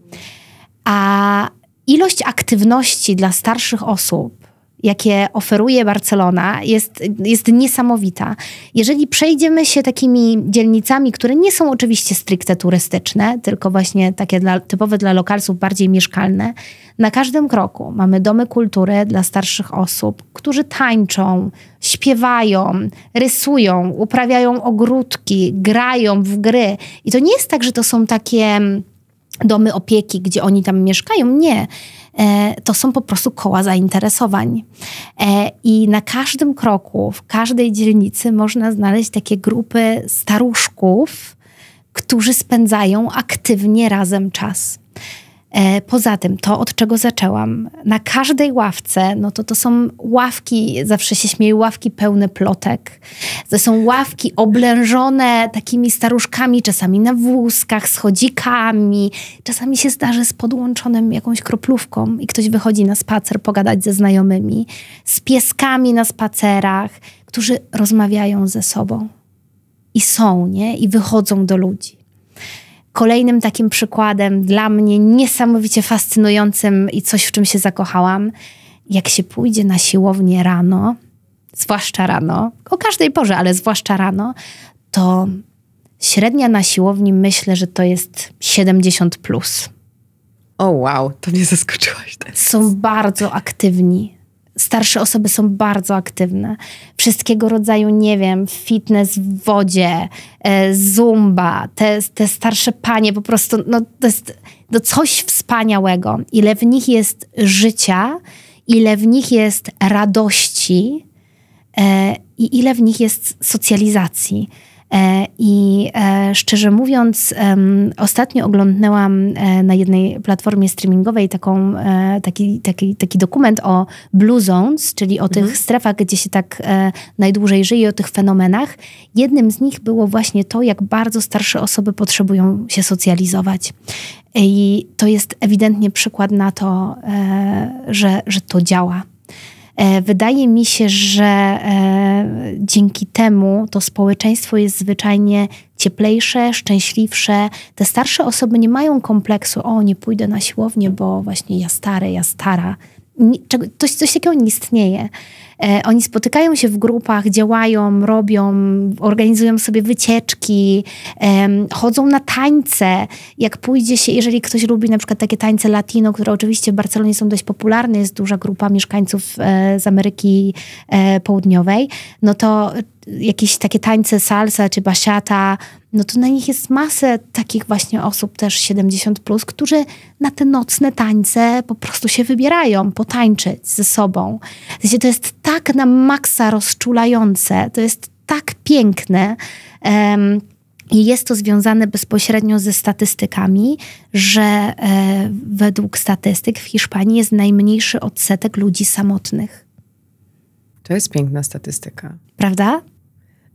A ilość aktywności dla starszych osób, jakie oferuje Barcelona, jest, jest niesamowita. Jeżeli przejdziemy się takimi dzielnicami, które nie są oczywiście stricte turystyczne, tylko właśnie takie dla, typowe dla lokalców, bardziej mieszkalne, na każdym kroku mamy domy kultury dla starszych osób, którzy tańczą, śpiewają, rysują, uprawiają ogródki, grają w gry. I to nie jest tak, że to są takie mm, domy opieki, gdzie oni tam mieszkają. Nie. E, to są po prostu koła zainteresowań. E, I na każdym kroku, w każdej dzielnicy można znaleźć takie grupy staruszków, którzy spędzają aktywnie razem czas. E, poza tym, to od czego zaczęłam, na każdej ławce, no to to są ławki, zawsze się śmieję, ławki pełne plotek. To są ławki oblężone takimi staruszkami, czasami na wózkach, schodzikami. Czasami się zdarzy z podłączonym jakąś kroplówką i ktoś wychodzi na spacer pogadać ze znajomymi, z pieskami na spacerach, którzy rozmawiają ze sobą. I są, nie? I wychodzą do ludzi. Kolejnym takim przykładem dla mnie niesamowicie fascynującym i coś, w czym się zakochałam, jak się pójdzie na siłownię rano, zwłaszcza rano, o każdej porze, ale zwłaszcza rano, to średnia na siłowni myślę, że to jest 70 plus. O oh, wow, to mnie zaskoczyłaś. Teraz. Są bardzo aktywni, starsze osoby są bardzo aktywne. Wszystkiego rodzaju, nie wiem, fitness w wodzie, e, zumba, te, te starsze panie, po prostu, no to jest no, coś wspaniałego. Ile w nich jest życia, ile w nich jest radości e, i ile w nich jest socjalizacji. E, I e, szczerze mówiąc, ostatnio oglądnęłam e, na jednej platformie streamingowej taką, taki, taki, taki dokument o blue zones, czyli o mhm. tych strefach, gdzie się tak najdłużej żyje, o tych fenomenach. Jednym z nich było właśnie to, jak bardzo starsze osoby potrzebują się socjalizować. I to jest ewidentnie przykład na to, że, że to działa. E, wydaje mi się, że e, dzięki temu to społeczeństwo jest zwyczajnie cieplejsze, szczęśliwsze. Te starsze osoby nie mają kompleksu, o nie pójdę na siłownię, bo właśnie ja stary, ja stara coś, coś takiego nie istnieje. E, oni spotykają się w grupach, działają, robią, organizują sobie wycieczki, chodzą na tańce. Jak pójdzie się, jeżeli ktoś lubi na przykład takie tańce latino, które oczywiście w Barcelonie są dość popularne, jest duża grupa mieszkańców e, z Ameryki e, Południowej, no to jakieś takie tańce salsa czy basiata no to na nich jest masę takich właśnie osób, też 70, plus, którzy na te nocne tańce po prostu się wybierają, potańczyć ze sobą. Znaczy, to jest tak na maksa rozczulające, to jest tak piękne. Um, i jest to związane bezpośrednio ze statystykami, że e, według statystyk w Hiszpanii jest najmniejszy odsetek ludzi samotnych. To jest piękna statystyka. Prawda?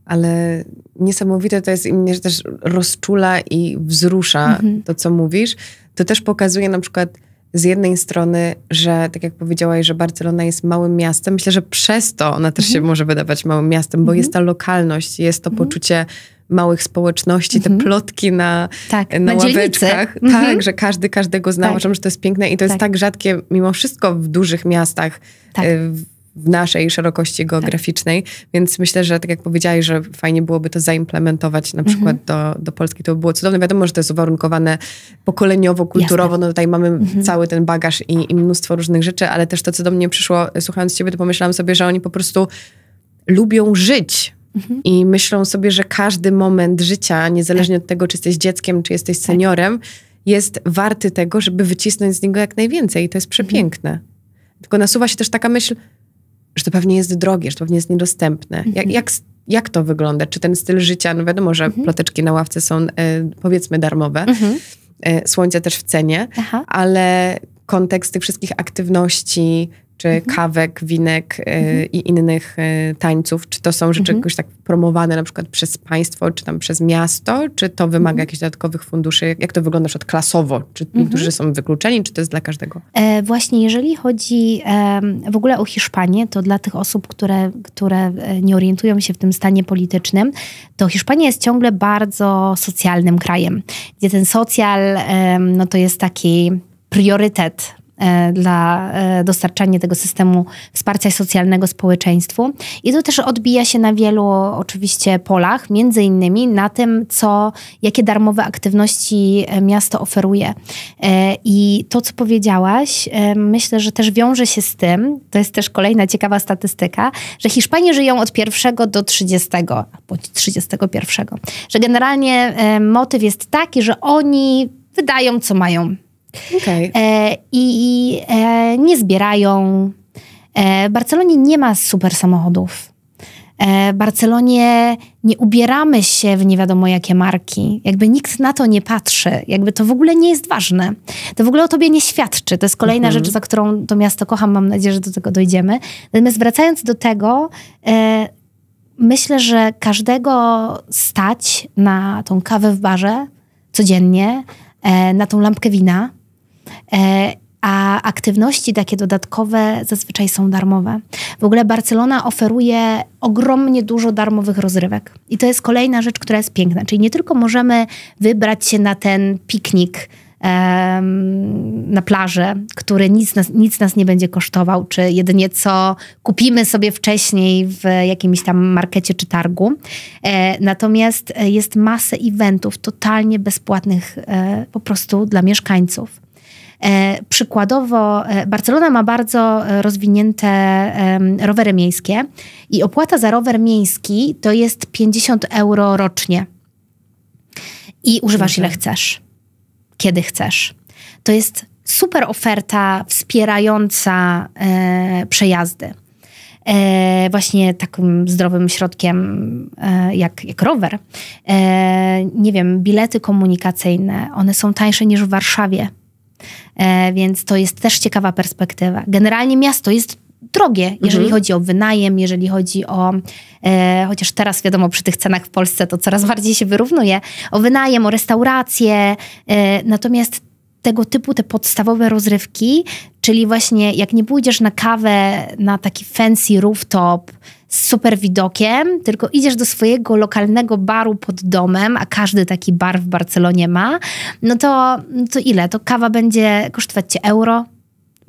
ale niesamowite to jest i mnie też rozczula i wzrusza mhm. to, co mówisz. To też pokazuje na przykład z jednej strony, że tak jak powiedziałaś, że Barcelona jest małym miastem, myślę, że przez to ona też mhm. się może wydawać małym miastem, bo mhm. jest ta mhm. lokalność, jest to mhm. poczucie małych społeczności, te mhm. plotki na, tak, na, na ławeczkach. Tak, że każdy każdego zna. Tak. Uważam, że to jest piękne i to tak. jest tak rzadkie mimo wszystko w dużych miastach. Tak. Y, w naszej szerokości tak. geograficznej, tak. więc myślę, że tak jak powiedziałeś, że fajnie byłoby to zaimplementować na mhm. przykład mhm. do, do Polski, to by było cudowne. Wiadomo, że to jest uwarunkowane pokoleniowo, kulturowo, Jasne. no tutaj mamy mhm. cały ten bagaż i, i mnóstwo różnych rzeczy, ale też to, co do mnie przyszło e, słuchając ciebie, to pomyślałam sobie, że oni po prostu lubią żyć, Mhm. i myślą sobie, że każdy moment życia, niezależnie tak. od tego, czy jesteś dzieckiem, czy jesteś tak. seniorem, tak. jest warty tego, żeby wycisnąć z niego jak najwięcej. I to jest mhm. przepiękne. Mhm. Tylko nasuwa się też taka myśl, że to pewnie jest drogie, że to pewnie jest niedostępne. Mhm. Jak, jak, jak to wygląda? Czy ten styl życia, no wiadomo, że mhm. ploteczki na ławce są e, powiedzmy darmowe, mhm. E, słońce też w cenie, Aha. ale kontekst tych wszystkich aktywności, czy mhm. kawek, winek e, mhm. i innych e, tańców? Czy to są rzeczy mhm. jakoś tak promowane na przykład przez państwo, czy tam przez miasto? Czy to wymaga mhm. jakichś dodatkowych funduszy? Jak to wygląda na przykład klasowo? Czy mhm. niektórzy są wykluczeni, czy to jest dla każdego? E, właśnie, jeżeli chodzi e, w ogóle o Hiszpanię, to dla tych osób, które, które e, nie orientują się w tym stanie politycznym, to Hiszpania jest ciągle bardzo socjalnym krajem, gdzie ten socjal, e, no to jest taki priorytet E, dla e, dostarczania tego systemu wsparcia socjalnego społeczeństwu. I to też odbija się na wielu oczywiście polach, między innymi na tym, co, jakie darmowe aktywności e, miasto oferuje. I to, co powiedziałaś, myślę, że też wiąże się z tym, to jest też kolejna ciekawa statystyka, że Hiszpanie żyją od 1 do 30, bądź 31, że generalnie motyw jest taki, że oni wydają, co mają Okay. E, I e, nie zbierają. E, Barcelonie nie ma super samochodów. E, Barcelonie nie ubieramy się w nie wiadomo jakie marki. Jakby nikt na to nie patrzy. Jakby to w ogóle nie jest ważne. To w ogóle o tobie nie świadczy. To jest kolejna mm-hmm. rzecz, za którą to miasto kocham. Mam nadzieję, że do tego dojdziemy. Natomiast wracając do tego, e, myślę, że każdego stać na tą kawę w barze codziennie, e, na tą lampkę wina, E, a aktywności takie dodatkowe zazwyczaj są darmowe. W ogóle Barcelona oferuje ogromnie dużo darmowych rozrywek. I to jest kolejna rzecz, która jest piękna. Czyli nie tylko możemy wybrać się na ten piknik, na plażę, który nic nas, nic nas nie będzie kosztował, czy jedynie co kupimy sobie wcześniej w jakimś tam markecie czy targu. E, natomiast jest masę eventów totalnie bezpłatnych e, po prostu dla mieszkańców. E, przykładowo e, Barcelona ma bardzo e, rozwinięte rowery miejskie i opłata za rower miejski to jest 50 euro rocznie. I używasz ile chcesz, kiedy chcesz. To jest super oferta wspierająca przejazdy. E, właśnie takim zdrowym środkiem e, jak, jak rower. E, nie wiem, bilety komunikacyjne, one są tańsze niż w Warszawie. E, więc to jest też ciekawa perspektywa. Generalnie miasto jest drogie, jeżeli mhm. chodzi o wynajem, jeżeli chodzi o, e, chociaż teraz wiadomo, przy tych cenach w Polsce to coraz bardziej się wyrównuje, o wynajem, o restaurację. E, natomiast tego typu te podstawowe rozrywki, czyli właśnie jak nie pójdziesz na kawę na taki fancy rooftop z super widokiem, tylko idziesz do swojego lokalnego baru pod domem, a każdy taki bar w Barcelonie ma, no to, no to ile? To kawa będzie kosztować cię euro,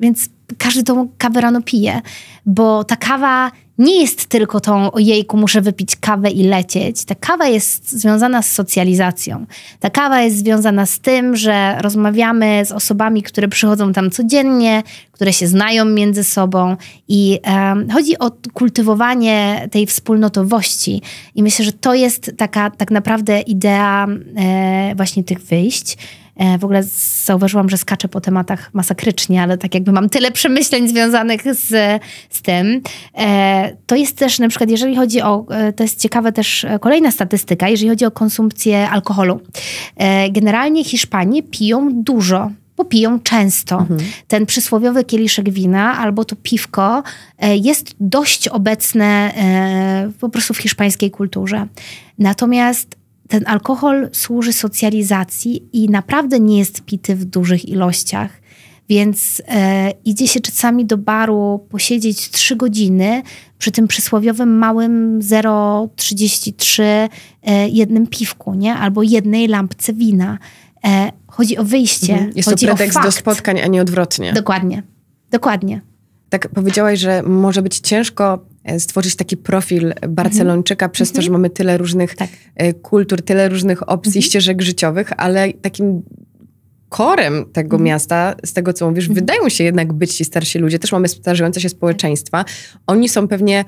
więc każdy tą kawę rano pije, bo ta kawa nie jest tylko tą, ojejku, muszę wypić kawę i lecieć. Ta kawa jest związana z socjalizacją. Ta kawa jest związana z tym, że rozmawiamy z osobami, które przychodzą tam codziennie, które się znają między sobą i um, chodzi o kultywowanie tej wspólnotowości. I myślę, że to jest taka tak naprawdę idea e, właśnie tych wyjść E, w ogóle zauważyłam, że skaczę po tematach masakrycznie, ale tak jakby mam tyle przemyśleń związanych z, z tym. E, to jest też na przykład, jeżeli chodzi o, e, to jest ciekawe też kolejna statystyka, jeżeli chodzi o konsumpcję alkoholu. Generalnie Hiszpanie piją dużo bo piją często. Mhm. Ten przysłowiowy kieliszek wina albo to piwko jest dość obecne po prostu w hiszpańskiej kulturze. Natomiast ten alkohol służy socjalizacji i naprawdę nie jest pity w dużych ilościach. Więc e, idzie się czasami do baru posiedzieć trzy godziny przy tym przysłowiowym małym 0,33 e, jednym piwku, nie? Albo jednej lampce wina. E, chodzi o wyjście. Mhm. Jest chodzi to pretekst do spotkań, a nie odwrotnie. Dokładnie. Dokładnie. Tak powiedziałaś, że może być ciężko E, stworzyć taki profil Barcelończyka przez to, mhm. że mamy tyle różnych tak. E, kultur, tyle różnych opcji, mm ścieżek życiowych, ale takim korem tego mhm. miasta, z tego co mówisz, mhm. wydają się jednak być ci starsi ludzie. Też mamy starzejące się społeczeństwa. Oni są pewnie,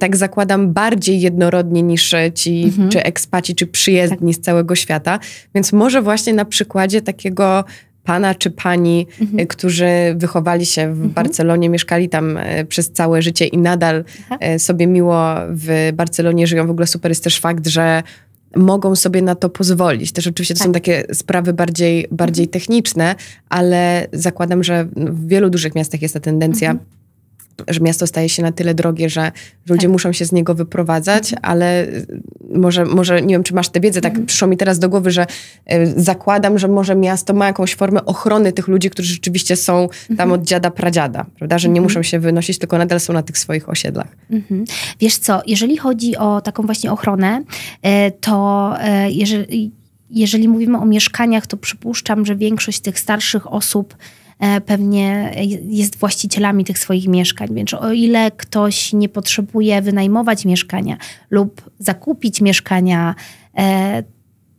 tak zakładam, bardziej jednorodni niż ci, czy ekspaci, czy przyjezdni tak. z całego świata. Więc może właśnie na przykładzie takiego pana czy pani, mhm. Y, którzy wychowali się w mhm. Barcelonie, mieszkali tam y, przez całe życie i nadal Aha. Y, sobie miło w Barcelonie żyją. W ogóle super jest też fakt, że mogą sobie na to pozwolić. Też oczywiście to tak. są takie sprawy bardziej, bardziej mhm. techniczne, ale zakładam, że w wielu dużych miastach jest ta tendencja. Mhm że miasto staje się na tyle drogie, że ludzie tak. muszą się z niego wyprowadzać, mhm. ale y, może, może nie wiem, czy masz tę wiedzę, tak mhm. przyszło mi teraz do głowy, że y, zakładam, że może miasto ma jakąś formę ochrony tych ludzi, którzy rzeczywiście są mhm. tam od dziada pradziada, prawda, że nie mhm. muszą się wynosić, tylko nadal są na tych swoich osiedlach. Mhm. Wiesz co, jeżeli chodzi o taką właśnie ochronę, y, to y, jeżeli, jeżeli mówimy o mieszkaniach, to przypuszczam, że większość tych starszych osób E, pewnie jest właścicielami tych swoich mieszkań. Więc o ile ktoś nie potrzebuje wynajmować mieszkania lub zakupić mieszkania, e,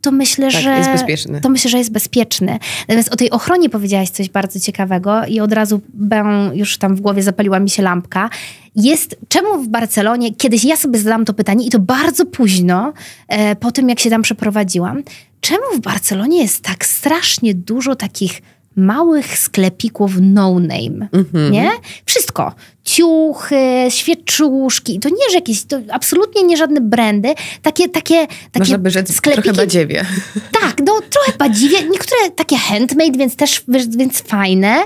to myślę, tak, że jest bezpieczny. to myślę, że jest bezpieczny. Natomiast o tej ochronie powiedziałaś coś bardzo ciekawego i od razu bę, już tam w głowie zapaliła mi się lampka. Jest, czemu w Barcelonie, kiedyś ja sobie zadałam to pytanie i to bardzo późno, e, po tym jak się tam przeprowadziłam, czemu w Barcelonie jest tak strasznie dużo takich małych sklepików no-name, mhm. nie? Wszystko. Ciuchy, świeczuszki. To nie, że jakieś, to absolutnie nie żadne brandy. Takie, takie, takie Można by rzec sklepiki. trochę badziewie. Tak, no trochę badziewie, Niektóre takie handmade, więc też, więc fajne.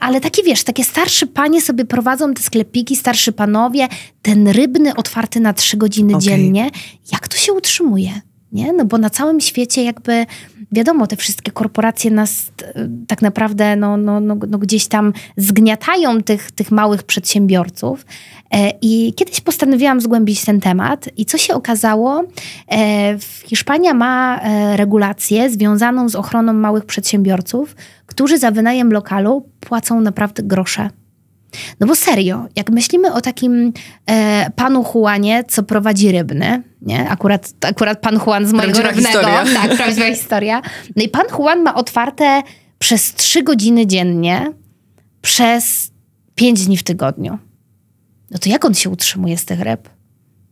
Ale takie, wiesz, takie starsze panie sobie prowadzą te sklepiki, starszy panowie. Ten rybny otwarty na trzy godziny okay. dziennie. Jak to się utrzymuje? Nie? No bo na całym świecie jakby, wiadomo, te wszystkie korporacje nas y, tak naprawdę no, no, no, no gdzieś tam zgniatają tych, tych małych przedsiębiorców. E, I kiedyś postanowiłam zgłębić ten temat i co się okazało, e, Hiszpania ma e, regulację związaną z ochroną małych przedsiębiorców, którzy za wynajem lokalu płacą naprawdę grosze. No bo serio, jak myślimy o takim e, panu Juanie, co prowadzi rybny, nie? Akurat, akurat pan Juan z mojego prawdziwa rybnego. Historia. Tak, prawdziwa historia. No i pan Juan ma otwarte przez trzy godziny dziennie, przez pięć dni w tygodniu. No to jak on się utrzymuje z tych ryb?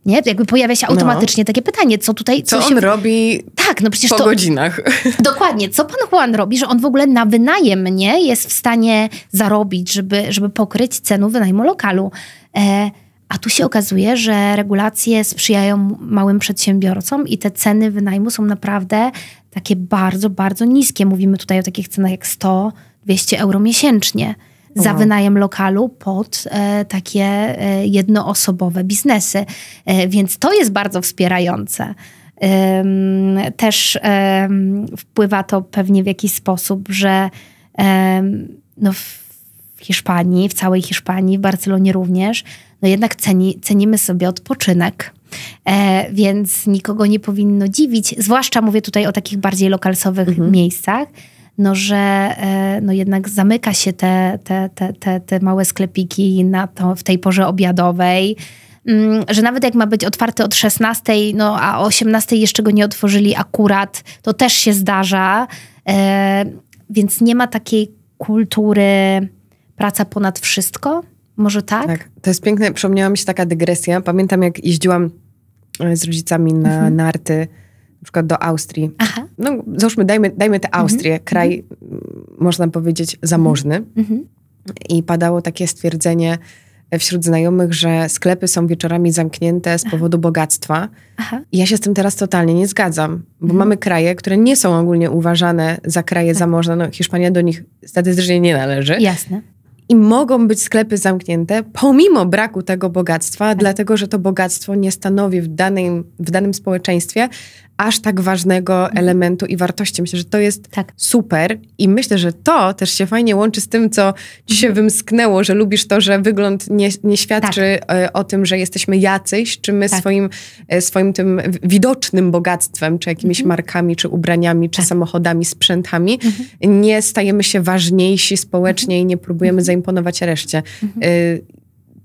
Nie? Jakby pojawia się no. automatycznie no. takie pytanie, co tutaj... Co, co on robi tak, no przecież po to... godzinach. Dokładnie. Co pan Juan robi, że on w ogóle na wynajem nie jest w stanie zarobić, żeby, żeby pokryć cenę wynajmu lokalu. E, a tu się okazuje, że regulacje sprzyjają małym przedsiębiorcom i te ceny wynajmu są naprawdę takie bardzo, bardzo niskie. Mówimy tutaj o takich cenach jak 100-200 euro miesięcznie za mhm. wynajem lokalu pod e, takie e, jednoosobowe biznesy. E, więc to jest bardzo wspierające. też wpływa to pewnie w jakiś sposób, że no w Hiszpanii, w całej Hiszpanii, w Barcelonie również, no jednak ceni, cenimy sobie odpoczynek. E, więc nikogo nie powinno dziwić, zwłaszcza mówię tutaj o takich bardziej lokalsowych mhm. miejscach, no, że e, no jednak zamyka się te, te, te, te, te małe sklepiki na to, w tej porze obiadowej mm, że nawet jak ma być otwarty od 16, no a o 18 jeszcze go nie otworzyli akurat, to też się zdarza. E, więc nie ma takiej kultury praca ponad wszystko, może tak? Tak, to jest piękne. Przypomniała mi się taka dygresja. Pamiętam jak jeździłam e, z rodzicami na mhm. narty na przykład do Austrii. Aha. No, załóżmy, dajmy, dajmy tę mhm. Austrię, mhm. kraj, mm, można powiedzieć, zamożny. Mhm. mhm. I padało takie stwierdzenie wśród znajomych, że sklepy są wieczorami zamknięte z powodu Aha. bogactwa. Aha. I ja się z tym teraz totalnie nie zgadzam, bo mhm. mamy kraje, które nie są ogólnie uważane za kraje tak. zamożne. No, Hiszpania do nich statystycznie nie należy. Jasne. I mogą być sklepy zamknięte pomimo braku tego bogactwa, tak. dlatego że to bogactwo nie stanowi w danym, w danym społeczeństwie aż tak ważnego mhm. elementu i wartości. Myślę, że to jest tak. super i myślę, że to też się fajnie łączy z tym, co ci się mhm. wymsknęło, że lubisz to, że wygląd nie, nie świadczy tak. E, o tym, że jesteśmy jacyś, czy my tak. swoim, e, swoim tym widocznym bogactwem, czy jakimiś mhm. markami, czy ubraniami, czy tak. samochodami, sprzętami, mhm. nie stajemy się ważniejsi społecznie mhm. i nie próbujemy mhm. zaimponować reszcie. E,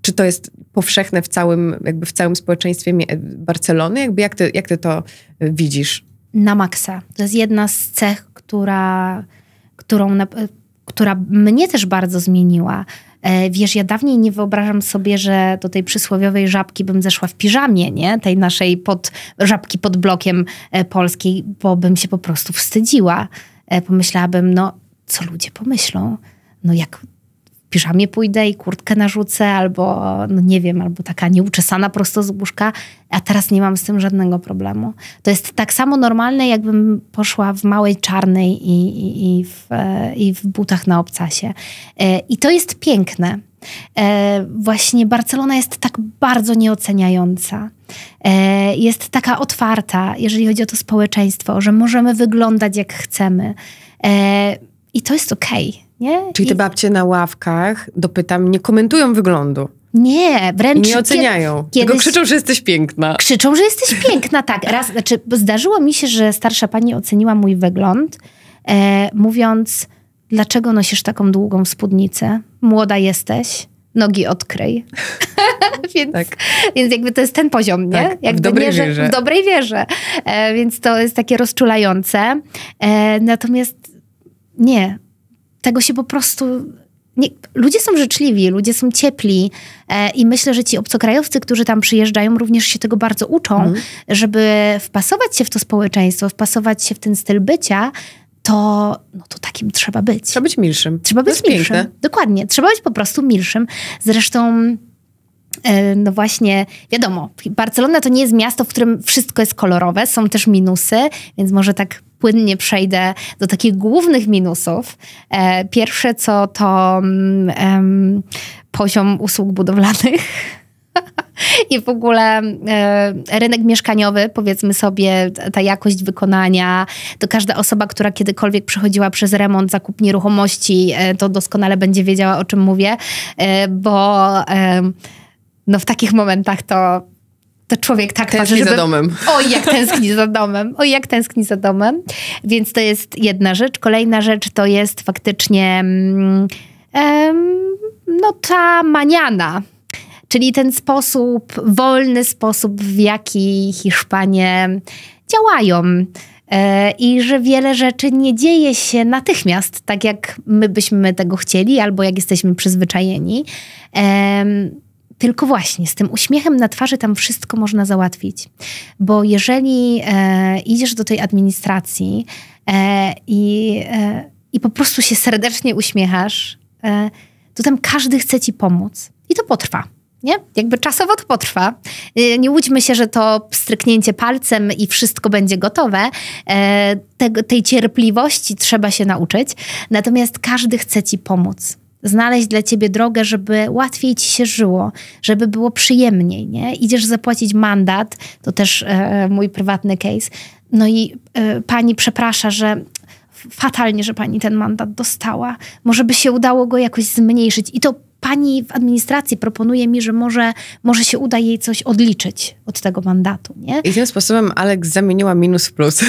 czy to jest powszechne w całym, jakby w całym społeczeństwie Barcelony? Jakby jak, ty, jak ty to y, widzisz? Na maksa. To jest jedna z cech, która, którą, y, która mnie też bardzo zmieniła. E, wiesz, ja dawniej nie wyobrażam sobie, że do tej przysłowiowej żabki bym zeszła w piżamie, nie? Tej naszej pod, żabki pod blokiem e, polskiej, bo bym się po prostu wstydziła. E, pomyślałabym, no co ludzie pomyślą? No jak piżamie pójdę i kurtkę narzucę, albo no nie wiem, albo taka nieuczesana prosto z łóżka, a teraz nie mam z tym żadnego problemu. To jest tak samo normalne, jakbym poszła w małej czarnej i, i, i, w, e, i w butach na obcasie. E, I to jest piękne. E, właśnie Barcelona jest tak bardzo nieoceniająca jest taka otwarta, jeżeli chodzi o to społeczeństwo, że możemy wyglądać jak chcemy. I to jest okej, okay, nie? Czyli I... te babcie na ławkach, dopytam, nie komentują wyglądu. Nie, wręcz... nie oceniają, kiedy, kiedyś... tylko krzyczą, że jesteś piękna. Krzyczą, że jesteś piękna, tak. Raz, znaczy, zdarzyło mi się, że starsza pani oceniła mój wygląd, e, mówiąc, dlaczego nosisz taką długą spódnicę? Młoda jesteś, nogi odkryj. więc, tak. więc jakby to jest ten poziom, nie? Tak, jakby w dobrej nie, wierze. W dobrej wierze. E, więc to jest takie rozczulające. E, natomiast nie, tego się po prostu. Nie, ludzie są życzliwi, ludzie są ciepli e, i myślę, że ci obcokrajowcy, którzy tam przyjeżdżają, również się tego bardzo uczą, mm. żeby wpasować się w to społeczeństwo, wpasować się w ten styl bycia, to, no to takim trzeba być. Trzeba być milszym. Trzeba to być milszym. Piękne. Dokładnie. Trzeba być po prostu milszym. Zresztą, e, no właśnie, wiadomo, Barcelona to nie jest miasto, w którym wszystko jest kolorowe, są też minusy, więc może tak płynnie przejdę do takich głównych minusów. E, pierwsze co to um, poziom usług budowlanych. I w ogóle e, rynek mieszkaniowy, powiedzmy sobie, ta, jakość wykonania, to każda osoba, która kiedykolwiek przechodziła przez remont, zakup nieruchomości, e, to doskonale będzie wiedziała, o czym mówię, e, bo no, w takich momentach to to człowiek tak tęskni patrzy, żeby... za domem. Oj, jak tęskni za domem. Oj, jak tęskni za domem. Więc to jest jedna rzecz. Kolejna rzecz to jest faktycznie mm, em, no ta maniana. Czyli ten sposób, wolny sposób, w jaki Hiszpanie działają. E, I że wiele rzeczy nie dzieje się natychmiast, tak jak my byśmy tego chcieli, albo jak jesteśmy przyzwyczajeni. E, tylko właśnie z tym uśmiechem na twarzy tam wszystko można załatwić, bo jeżeli e, idziesz do tej administracji e, i, e, i po prostu się serdecznie uśmiechasz, e, to tam każdy chce ci pomóc i to potrwa. Nie? Jakby czasowo to potrwa. E, nie łudźmy się, że to stryknięcie palcem i wszystko będzie gotowe. E, Te, tej cierpliwości trzeba się nauczyć. Natomiast każdy chce ci pomóc znaleźć dla ciebie drogę, żeby łatwiej ci się żyło, żeby było przyjemniej, nie? Idziesz zapłacić mandat, to też e, mój prywatny case, no i e, pani przeprasza, że fatalnie, że pani ten mandat dostała. Może by się udało go jakoś zmniejszyć. I to pani w administracji proponuje mi, że może, może się uda jej coś odliczyć od tego mandatu, nie? I tym sposobem Aleks zamieniła minus w plus.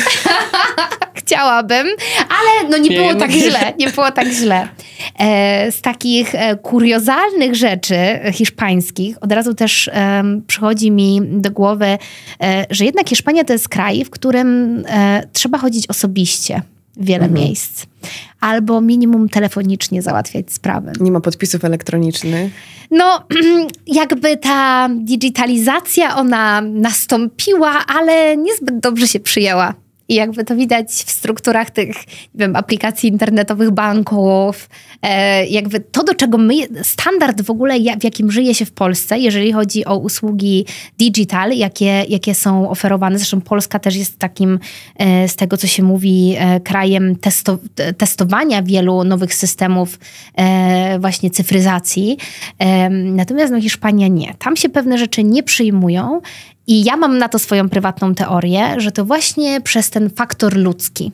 Chciałabym, ale no nie, nie było tak źle, nie było tak źle. E, z takich e, kuriozalnych rzeczy hiszpańskich od razu też przychodzi mi do głowy, e, że jednak Hiszpania to jest kraj, w którym trzeba chodzić osobiście wiele mhm. miejsc. Albo minimum telefonicznie załatwiać sprawy. Nie ma podpisów elektronicznych. No, jakby ta digitalizacja ona nastąpiła, ale niezbyt dobrze się przyjęła i jakby to widać w strukturach tych, nie wiem, aplikacji internetowych banków. E, jakby to, do czego my, standard w ogóle, w jakim żyje się w Polsce, jeżeli chodzi o usługi digital, jakie, jakie są oferowane. Zresztą Polska też jest takim, e, z tego co się mówi, e, krajem testo testowania wielu nowych systemów właśnie cyfryzacji. natomiast no, Hiszpania nie. Tam się pewne rzeczy nie przyjmują i ja mam na to swoją prywatną teorię, że to właśnie przez ten faktor ludzki.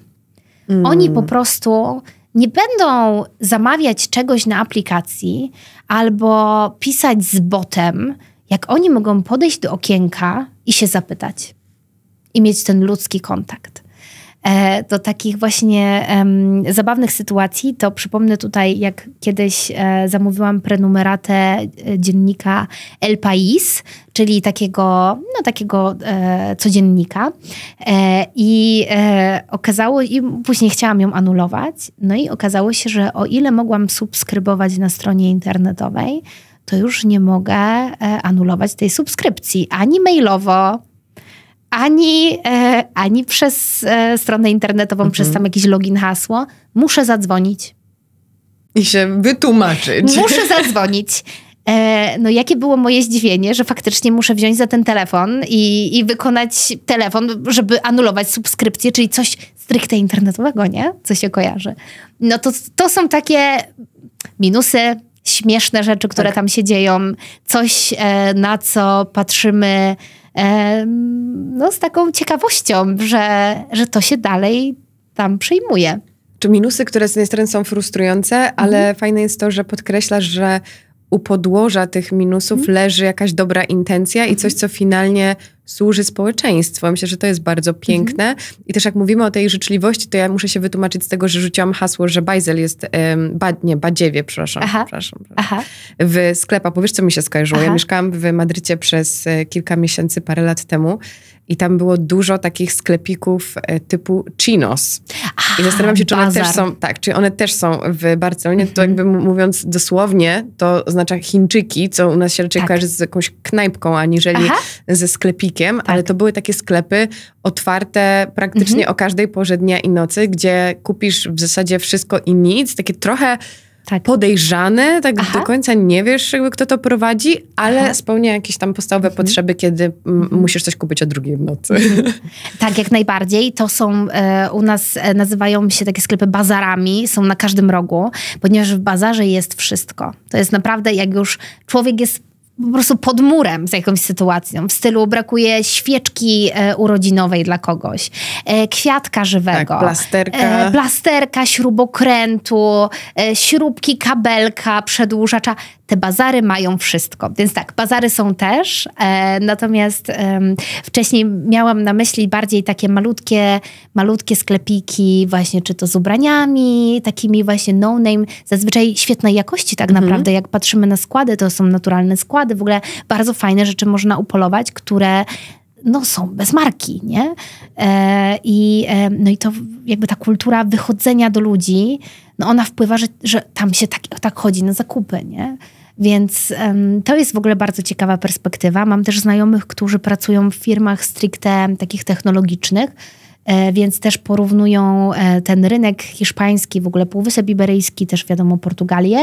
Mm. Oni po prostu nie będą zamawiać czegoś na aplikacji albo pisać z botem, jak oni mogą podejść do okienka i się zapytać i mieć ten ludzki kontakt. E, do takich właśnie zabawnych sytuacji, to przypomnę tutaj, jak kiedyś e, zamówiłam prenumeratę e, dziennika El País, czyli takiego, no, takiego codziennika i okazało, i później chciałam ją anulować, no i okazało się, że o ile mogłam subskrybować na stronie internetowej, to już nie mogę anulować tej subskrypcji ani mailowo, ani, e, ani przez e, stronę internetową, przez mhm. tam jakiś login, hasło. Muszę zadzwonić. I się wytłumaczyć. Muszę zadzwonić. E, no jakie było moje zdziwienie, że faktycznie muszę wziąć za ten telefon i, i wykonać telefon, żeby anulować subskrypcję, czyli coś stricte internetowego, nie? Co się kojarzy. No to, to są takie minusy, śmieszne rzeczy, które tak. tam się dzieją. Coś, e, na co patrzymy no, z taką ciekawością, że, że to się dalej tam przyjmuje. Czy minusy, które z jednej strony są frustrujące, ale mhm. fajne jest to, że podkreślasz, że u podłoża tych minusów mhm. leży jakaś dobra intencja i coś, mhm. co finalnie służy społeczeństwu. Myślę, że to jest bardzo mhm. piękne. I też jak mówimy o tej życzliwości, to ja muszę się wytłumaczyć z tego, że rzuciłam hasło, że Bajzel jest, um, ba, nie, Badziewie, przepraszam, Aha. przepraszam, Aha. w sklepach. Powiesz, co mi się skojarzyło? Aha. Ja mieszkałam w Madrycie przez e, kilka miesięcy, parę lat temu i tam było dużo takich sklepików e, typu chinos. Aha, I zastanawiam się, czy bazar. one też są, tak, czy one też są w Barcelonie. Mm -hmm. To mhm. jakby mówiąc dosłownie, to oznacza Chińczyki, co u nas się raczej tak. kojarzy z jakąś knajpką, aniżeli Aha. ze sklepikiem, tak. ale to były takie sklepy otwarte praktycznie mm -hmm. o każdej porze dnia i nocy, gdzie kupisz w zasadzie wszystko i nic, takie trochę tak. podejrzane, tak Aha. do końca nie wiesz, jakby kto to prowadzi, ale Aha. spełnia jakieś tam podstawowe mhm. potrzeby, kiedy m- mm, mhm. musisz coś kupić o drugiej w nocy. Mhm. Tak, jak najbardziej. To są e, u nas, e, nazywają się takie sklepy bazarami, są na każdym rogu, ponieważ w bazarze jest wszystko. To jest naprawdę, jak już człowiek jest po prostu pod murem z jakąś sytuacją, w stylu brakuje świeczki e, urodzinowej dla kogoś, e, kwiatka żywego, tak, plasterka. E, plasterka, śrubokrętu, e, śrubki, kabelka, przedłużacza te bazary mają wszystko. Więc tak, bazary są też, e, natomiast e, wcześniej miałam na myśli bardziej takie malutkie, malutkie sklepiki właśnie, czy to z ubraniami, takimi właśnie no-name, zazwyczaj świetnej jakości tak mhm. naprawdę. Jak patrzymy na składy, to są naturalne składy, w ogóle bardzo fajne rzeczy można upolować, które no, są bez marki, nie? E, i, e, no i to jakby ta kultura wychodzenia do ludzi, no ona wpływa, że, że tam się tak, tak chodzi na zakupy, nie? Więc um, to jest w ogóle bardzo ciekawa perspektywa. Mam też znajomych, którzy pracują w firmach stricte takich technologicznych, e, więc też porównują e, ten rynek hiszpański, w ogóle Półwysep Iberyjski, też wiadomo Portugalię,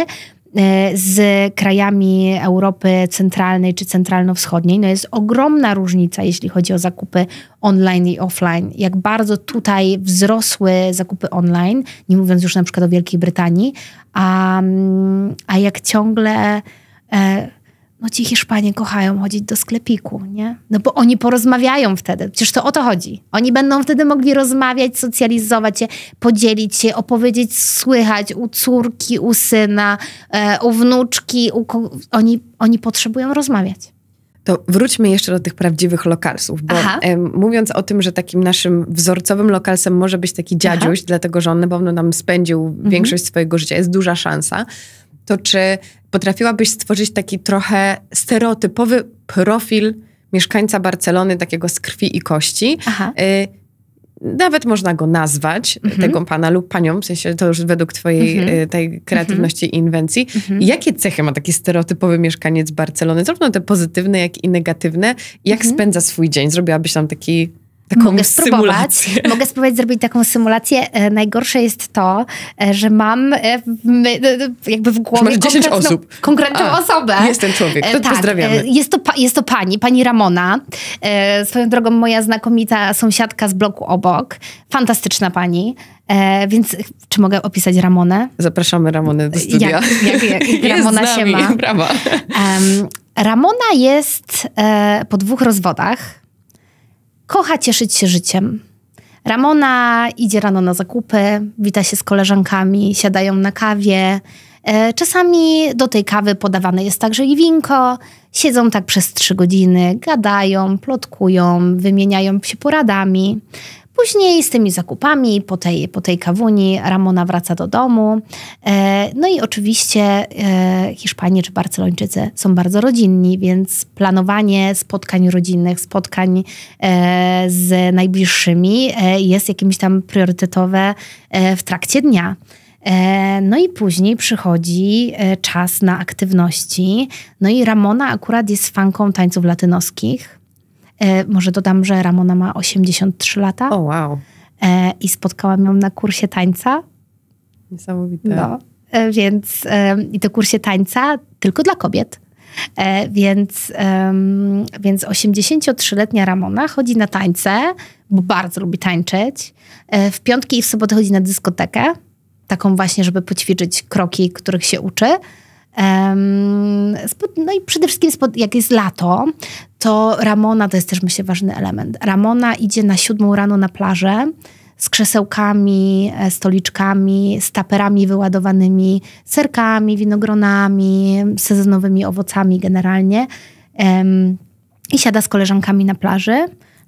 E, z krajami Europy Centralnej czy Centralno-Wschodniej, no jest ogromna różnica, jeśli chodzi o zakupy online i offline. Jak bardzo tutaj wzrosły zakupy online, nie mówiąc już na przykład o Wielkiej Brytanii, a, mm, a jak ciągle. E, no ci Hiszpanie kochają chodzić do sklepiku, nie? No bo oni porozmawiają wtedy, przecież to o to chodzi. Oni będą wtedy mogli rozmawiać, socjalizować się, podzielić się, opowiedzieć, słychać u córki, u syna, e, u wnuczki. U oni, oni potrzebują rozmawiać. To wróćmy jeszcze do tych prawdziwych lokalsów, bo e, mówiąc o tym, że takim naszym wzorcowym lokalsem może być taki dziadziuś, Aha. dlatego że on na pewno nam spędził mhm. większość swojego życia, jest duża szansa, to czy potrafiłabyś stworzyć taki trochę stereotypowy profil mieszkańca Barcelony, takiego z krwi i kości? Aha. Y nawet można go nazwać, y, mhm. tego pana lub panią, w sensie to już według twojej mhm. Y, tej mhm. kreatywności mhm. i inwencji. Mhm. Jakie cechy ma taki stereotypowy mieszkaniec Barcelony, zarówno te pozytywne, jak i negatywne? Jak mhm. spędza swój dzień? Zrobiłabyś tam taki Taką mogę spróbować. Symulację. Mogę spróbować zrobić taką symulację. E, najgorsze jest to, e, że mam e, jakby w głowie masz osób. konkretną A, osobę. Jestem człowiek, to tak, pozdrawiamy. Jest to, jest to pani, pani Ramona. Swoją drogą moja znakomita sąsiadka z bloku obok. Fantastyczna pani. E, więc czy mogę opisać Ramonę? Zapraszamy Ramonę do studia. Jak, jak, jak, jak Ramona się ma. Brawa. Um, Ramona jest e, po dwóch rozwodach kocha cieszyć się życiem. Ramona idzie rano na zakupy, wita się z koleżankami, siadają na kawie. E, czasami do tej kawy podawane jest także i winko. Siedzą tak przez trzy godziny, gadają, plotkują, wymieniają się poradami. Później z tymi zakupami po tej, po tej kawuni Ramona wraca do domu. E, no i oczywiście e, Hiszpanie czy Barcelończycy są bardzo rodzinni, więc planowanie spotkań rodzinnych, spotkań e, z najbliższymi jest jakimś tam priorytetowe w trakcie dnia. No i później przychodzi czas na aktywności. No i Ramona akurat jest fanką tańców latynoskich. E, może dodam, że Ramona ma 83 lata. O, oh, wow. E, I spotkałam ją na kursie tańca. Niesamowite. No, e, więc i to kursie tańca tylko dla kobiet. Więc, więc 83-letnia Ramona chodzi na tańce, bo bardzo lubi tańczyć. W piątki i w sobotę chodzi na dyskotekę, taką właśnie, żeby poćwiczyć kroki, których się uczy. No i przede wszystkim, jak jest lato, to Ramona to jest też myślę ważny element. Ramona idzie na siódmą rano na plażę z krzesełkami, e, stoliczkami, z taperami wyładowanymi, serkami, winogronami, sezonowymi owocami generalnie. Um, I siada z koleżankami na plaży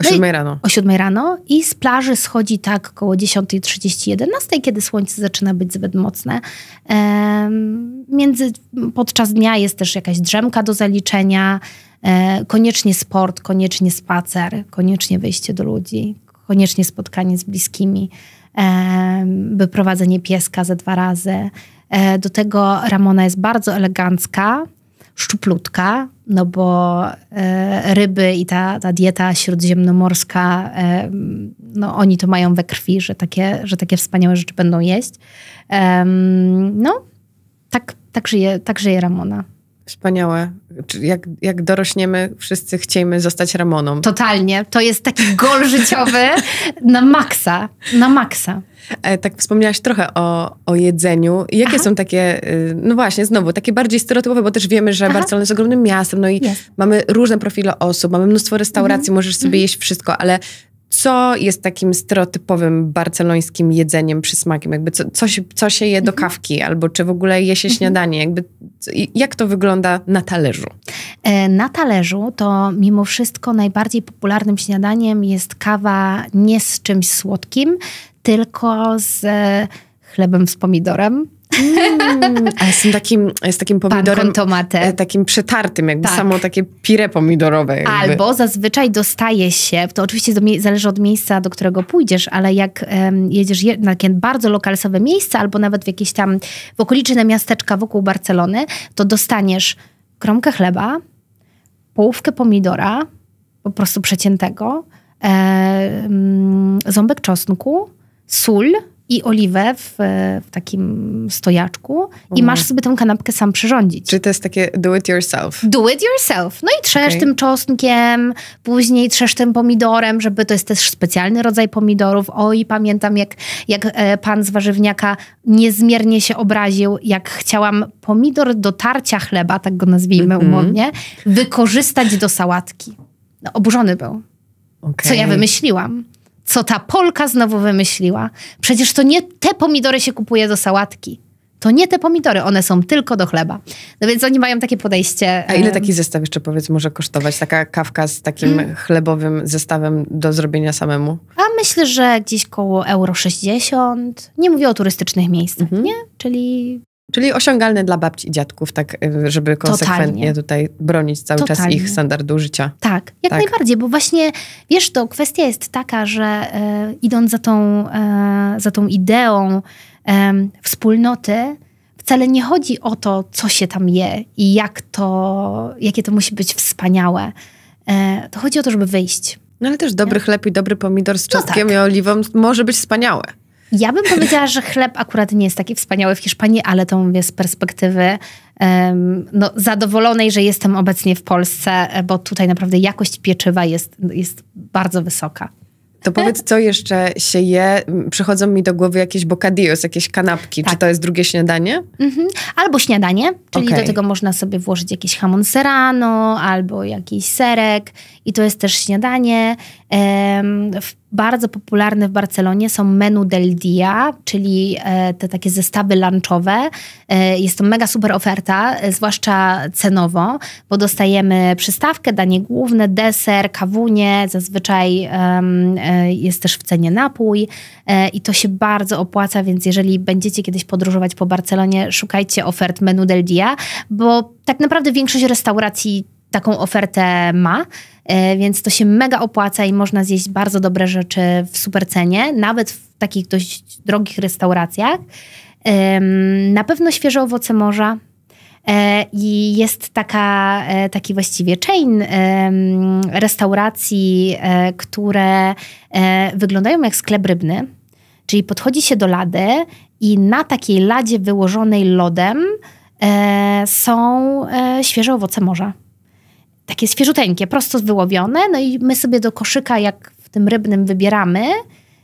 o siódmej no rano. O siódmej rano i z plaży schodzi tak około 10.30, 11, kiedy słońce zaczyna być zbyt mocne. między, podczas dnia jest też jakaś drzemka do zaliczenia, e, koniecznie sport, koniecznie spacer, koniecznie wyjście do ludzi, koniecznie spotkanie z bliskimi, wyprowadzenie pieska ze dwa razy. E, do tego Ramona jest bardzo elegancka, szczuplutka, no bo e, ryby i ta, ta dieta śródziemnomorska, e, no oni to mają we krwi, że takie, że takie wspaniałe rzeczy będą jeść. E, no, tak, tak, żyje, tak żyje Ramona. Wspaniałe. Jak, jak dorośniemy, wszyscy chcemy zostać Ramoną. Totalnie. To jest taki gol życiowy na maksa. Na maksa. E, tak wspomniałaś trochę o, o jedzeniu. Jakie Aha. są takie, y, no właśnie, znowu, takie bardziej stereotypowe, bo też wiemy, że Aha. Barcelona jest ogromnym miastem, no i yes. mamy różne profile osób, mamy mnóstwo restauracji, mm możesz sobie mm jeść wszystko, ale co jest takim stereotypowym barcelońskim jedzeniem, przysmakiem? Jakby co, co, się, co się je do mhm. kawki, albo czy w ogóle je się mhm. śniadanie? Jakby, jak to wygląda na talerzu? E, na talerzu to mimo wszystko najbardziej popularnym śniadaniem jest kawa nie z czymś słodkim, tylko z e, chlebem z pomidorem. Mm, a jest takim, jest takim pomidorem, e, takim przetartym, jakby tak. samo takie pire pomidorowe. Jakby. Albo zazwyczaj dostaje się, to oczywiście zależy od miejsca, do którego pójdziesz, ale jak um, jedziesz je, na takie bardzo lokalsowe miejsca, albo nawet w jakieś tam w okoliczne miasteczka wokół Barcelony, to dostaniesz kromkę chleba, połówkę pomidora, po prostu przeciętego, e, mm, ząbek czosnku, sól i oliwę w, w takim stojaczku i mhm. masz sobie tę kanapkę sam przyrządzić. Czy to jest takie do it yourself. Do it yourself. No i trzesz okay. tym czosnkiem, później trzesz tym pomidorem, żeby to jest też specjalny rodzaj pomidorów. Oj, pamiętam jak, jak e, pan z warzywniaka niezmiernie się obraził, jak chciałam pomidor do tarcia chleba, tak go nazwijmy mm -hmm. umownie, wykorzystać do sałatki. No, oburzony był. Okay. Co ja wymyśliłam co ta Polka znowu wymyśliła. Przecież to nie te pomidory się kupuje do sałatki. To nie te pomidory, one są tylko do chleba. No więc oni mają takie podejście. A ile taki zestaw jeszcze powiedz może kosztować? Taka kawka z takim hmm. chlebowym zestawem do zrobienia samemu? A myślę, że gdzieś koło euro 60. Nie mówię o turystycznych miejscach, mhm. nie? Czyli Czyli osiągalne dla babci i dziadków, tak, y, żeby konsekwentnie Totalnie. tutaj bronić cały Totalnie. czas ich standardu życia. Tak, jak tak. najbardziej, bo właśnie, wiesz, to kwestia jest taka, że e, idąc za tą, e, za tą ideą e, wspólnoty, wcale nie chodzi o to, co się tam je i jak to, jakie to musi być wspaniałe. E, to chodzi o to, żeby wyjść. No ale też dobry nie? chleb i dobry pomidor z no czosnkiem no tak. i oliwą może być wspaniałe. Ja bym powiedziała, że chleb akurat nie jest taki wspaniały w Hiszpanii, ale to mówię z perspektywy um, no, zadowolonej, że jestem obecnie w Polsce, e, bo tutaj naprawdę jakość pieczywa jest, jest bardzo wysoka. To powiedz, co jeszcze się je? Przychodzą mi do głowy jakieś bocadillos, jakieś kanapki. Tak. Czy to jest drugie śniadanie? Mhm. Albo śniadanie, czyli okay. do tego można sobie włożyć jakiś hamon serrano albo jakiś serek i to jest też śniadanie. bardzo popularne w Barcelonie są menu del dia, czyli e, te takie zestawy lunchowe. E, jest to mega super oferta, e, zwłaszcza cenowo, bo dostajemy przystawkę, danie główne, deser, kawunie, zazwyczaj E, jest też w cenie napój e, i to się bardzo opłaca, więc jeżeli będziecie kiedyś podróżować po Barcelonie, szukajcie ofert menu del dia, bo tak naprawdę większość restauracji taką ofertę ma, e, więc to się mega opłaca i można zjeść bardzo dobre rzeczy w super cenie, nawet w takich dość drogich restauracjach. Na pewno świeże owoce morza, E, I jest taka, e, taki właściwie chain restauracji, e, które wyglądają jak sklep rybny. Czyli podchodzi się do lady i na takiej ladzie wyłożonej lodem są świeże owoce morza. Takie świeżuteńkie, prosto wyłowione. No i my sobie do koszyka, jak w tym rybnym, wybieramy –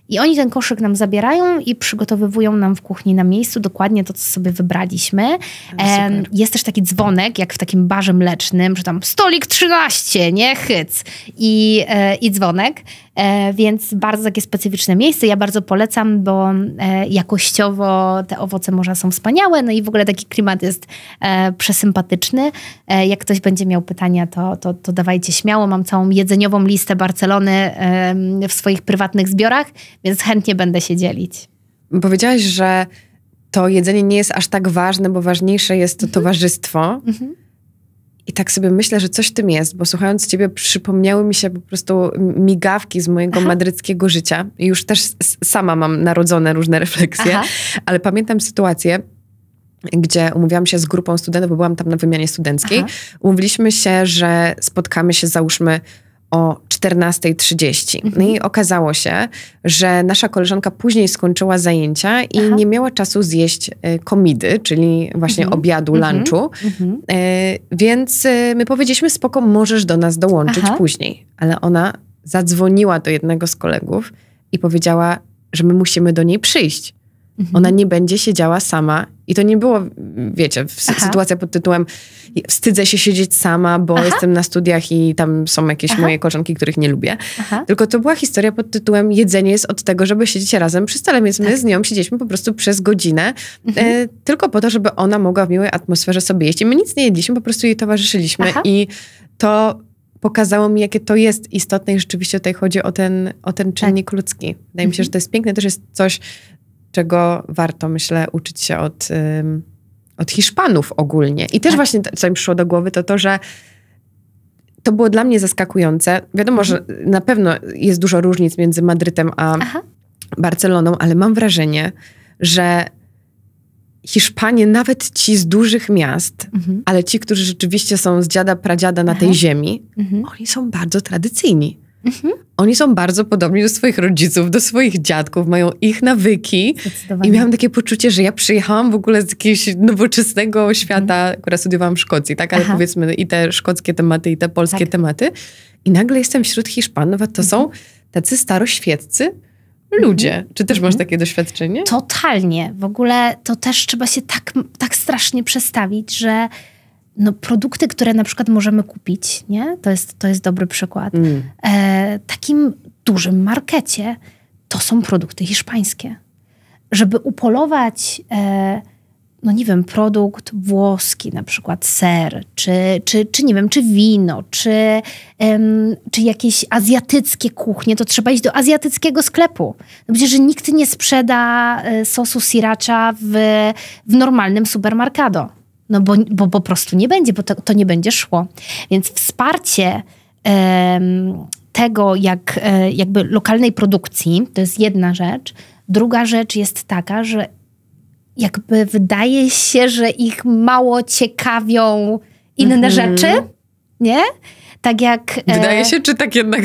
i oni ten koszyk nam zabierają i przygotowywują nam w kuchni na miejscu dokładnie to, co sobie wybraliśmy. No, super. jest też taki dzwonek, jak w takim barze mlecznym, że tam stolik 13, nie hyc i, e, i dzwonek. E, więc bardzo takie specyficzne miejsce. Ja bardzo polecam, bo e, jakościowo te owoce morza są wspaniałe, no i w ogóle taki klimat jest przesympatyczny. jak ktoś będzie miał pytania, to, to, to dawajcie śmiało. Mam całą jedzeniową listę Barcelony w swoich prywatnych zbiorach, więc chętnie będę się dzielić. Powiedziałaś, że to jedzenie nie jest aż tak ważne, bo ważniejsze jest to mhm. towarzystwo. Mhm. I tak sobie myślę, że coś w tym jest, bo słuchając ciebie przypomniały mi się po prostu migawki z mojego Aha. madryckiego życia. już też sama mam narodzone różne refleksje, Aha. ale pamiętam sytuację, gdzie umówiłam się z grupą studentów, bo byłam tam na wymianie studenckiej. Aha. Umówiliśmy się, że spotkamy się załóżmy o 14.30. No i mhm. okazało się, że nasza koleżanka później skończyła zajęcia i Aha. nie miała czasu zjeść e, komidy, czyli właśnie mhm. obiadu, mhm. lunchu. Mhm. E, więc e, my powiedzieliśmy, spoko, możesz do nas dołączyć Aha. później. Ale ona zadzwoniła do jednego z kolegów i powiedziała, że my musimy do niej przyjść. Mhm. Ona nie będzie siedziała sama i to nie było, wiecie, sytuacja pod tytułem wstydzę się siedzieć sama, bo Aha. jestem na studiach i tam są jakieś Aha. moje koleżanki, których nie lubię. Tylko to była historia pod tytułem jedzenie jest od tego, żeby siedzieć razem przy stole, więc tak. my z nią siedzieliśmy po prostu przez godzinę, mhm. e, tylko po to, żeby ona mogła w miłej atmosferze sobie jeść. I my nic nie jedliśmy, po prostu jej towarzyszyliśmy i to pokazało mi, jakie to jest istotne i rzeczywiście tutaj chodzi o ten, o ten czynnik tak. ludzki. Wydaje mhm. mi się, że mhm. to jest piękne, też jest coś, czego warto, myślę, uczyć się od, od Hiszpanów ogólnie. I też tak. właśnie, co mi przyszło do głowy, to to, że to było dla mnie zaskakujące. Wiadomo, mhm. że na pewno jest dużo różnic między Madrytem a Aha. Barceloną, ale mam wrażenie, że Hiszpanie, nawet ci z dużych miast, mhm. ale ci, którzy rzeczywiście są z dziada, pradziada na tej mhm. ziemi, oni są bardzo tradycyjni. Mhm. Oni są bardzo podobni do swoich rodziców, do swoich dziadków, mają ich nawyki. I miałam takie poczucie, że ja przyjechałam w ogóle z jakiegoś nowoczesnego mhm. świata, mhm. akurat studiowałam w Szkocji, tak? Ale Aha. powiedzmy i te szkockie tematy, i te polskie tak. tematy. I nagle jestem wśród Hiszpanów, a to mhm. są tacy staroświeccy, ludzie. Mhm. Czy też masz mhm. takie doświadczenie? Totalnie. W ogóle to też trzeba się tak, tak strasznie przestawić, że no, produkty, które na przykład możemy kupić, nie? To jest, to jest dobry przykład. Mm. E, takim dużym markecie to są produkty hiszpańskie. Żeby upolować, e, no nie wiem, produkt włoski, na przykład ser, czy, czy, czy nie wiem, czy wino, czy, em, czy jakieś azjatyckie kuchnie, to trzeba iść do azjatyckiego sklepu. No przecież nikt nie sprzeda e, sosu siracza w, w normalnym supermarkado. No bo, bo, po prostu nie będzie, bo to, to nie będzie szło. Więc wsparcie tego, jak e, jakby lokalnej produkcji, to jest jedna rzecz. Druga rzecz jest taka, że jakby wydaje się, że ich mało ciekawią inne mm -hmm. rzeczy, nie? Tak jak... Wydaje e, się, czy tak jednak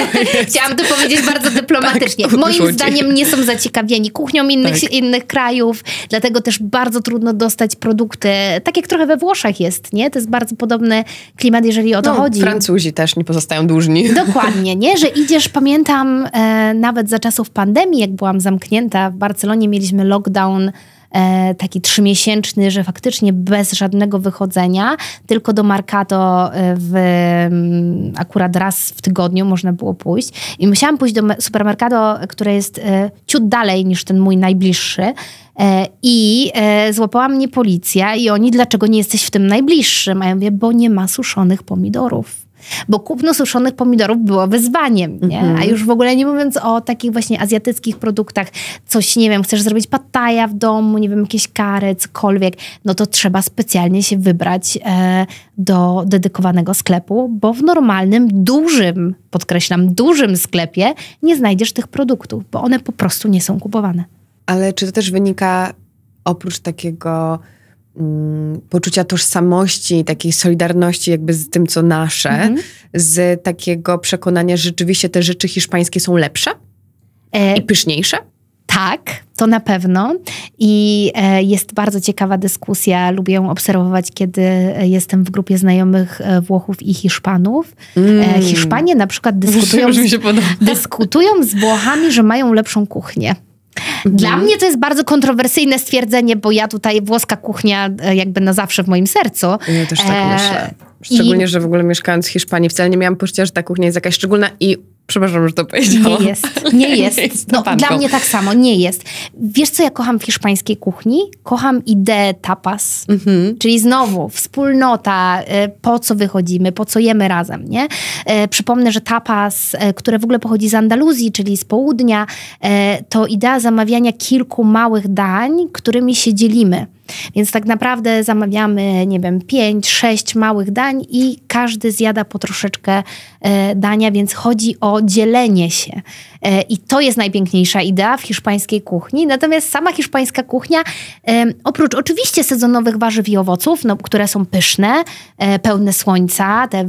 Chciałam to powiedzieć bardzo dyplomatycznie. Tak, Moim zdaniem nie są zaciekawieni kuchnią innych, tak. innych krajów, dlatego też bardzo trudno dostać produkty, tak jak trochę we Włoszech jest, nie? To jest bardzo podobny klimat, jeżeli o to no, chodzi. Francuzi też nie pozostają dłużni. Dokładnie, nie? Że idziesz, pamiętam e, nawet za czasów pandemii, jak byłam zamknięta w Barcelonie, mieliśmy lockdown E, taki trzymiesięczny, że faktycznie bez żadnego wychodzenia, tylko do Markato e, w, mm, akurat raz w tygodniu można było pójść. I musiałam pójść do supermarkado, które jest e, ciut dalej niż ten mój najbliższy. I złapała mnie policja i oni, dlaczego nie jesteś w tym najbliższym? A ja mówię, bo nie ma suszonych pomidorów bo kupno suszonych pomidorów było wyzwaniem, nie? A mhm. już w ogóle nie mówiąc o takich właśnie azjatyckich produktach, coś, nie wiem, chcesz zrobić pataja w domu, nie wiem, jakieś kary, cokolwiek, no to trzeba specjalnie się wybrać e, do dedykowanego sklepu, bo w normalnym, dużym, podkreślam, dużym sklepie nie znajdziesz tych produktów, bo one po prostu nie są kupowane. Ale czy to też wynika oprócz takiego Mm, poczucia tożsamości, takiej solidarności jakby z tym, co nasze, mm -hmm. z takiego przekonania, że rzeczywiście te rzeczy hiszpańskie są lepsze e i pyszniejsze? Tak, to na pewno. I e, jest bardzo ciekawa dyskusja. Lubię ją obserwować, kiedy jestem w grupie znajomych e, Włochów i Hiszpanów. E, mm. Hiszpanie na przykład dyskutują, z, dyskutują z Włochami, że mają lepszą kuchnię. Mhm. Dla mnie to jest bardzo kontrowersyjne stwierdzenie, bo ja tutaj włoska kuchnia e, jakby na zawsze w moim sercu. Ja też tak e... myślę. Szczególnie, I... że w ogóle mieszkając w Hiszpanii wcale nie miałam poczucia, że ta kuchnia jest jakaś szczególna i Przepraszam, że to powiedziałam. Nie jest. Nie jest. Nie jest no, dla mnie tak samo, nie jest. Wiesz, co ja kocham w hiszpańskiej kuchni? Kocham ideę tapas. Mhm. Czyli znowu wspólnota, e, po co wychodzimy, po co jemy razem, nie? E, przypomnę, że tapas, e, które w ogóle pochodzi z Andaluzji, czyli z południa, to idea zamawiania kilku małych dań, którymi się dzielimy. Więc tak naprawdę zamawiamy, nie wiem, 5-6 małych dań i każdy zjada po troszeczkę e, dania, więc chodzi o dzielenie się. E, I to jest najpiękniejsza idea w hiszpańskiej kuchni. Natomiast sama hiszpańska kuchnia, oprócz oczywiście sezonowych warzyw i owoców, no, które są pyszne, e, pełne słońca, te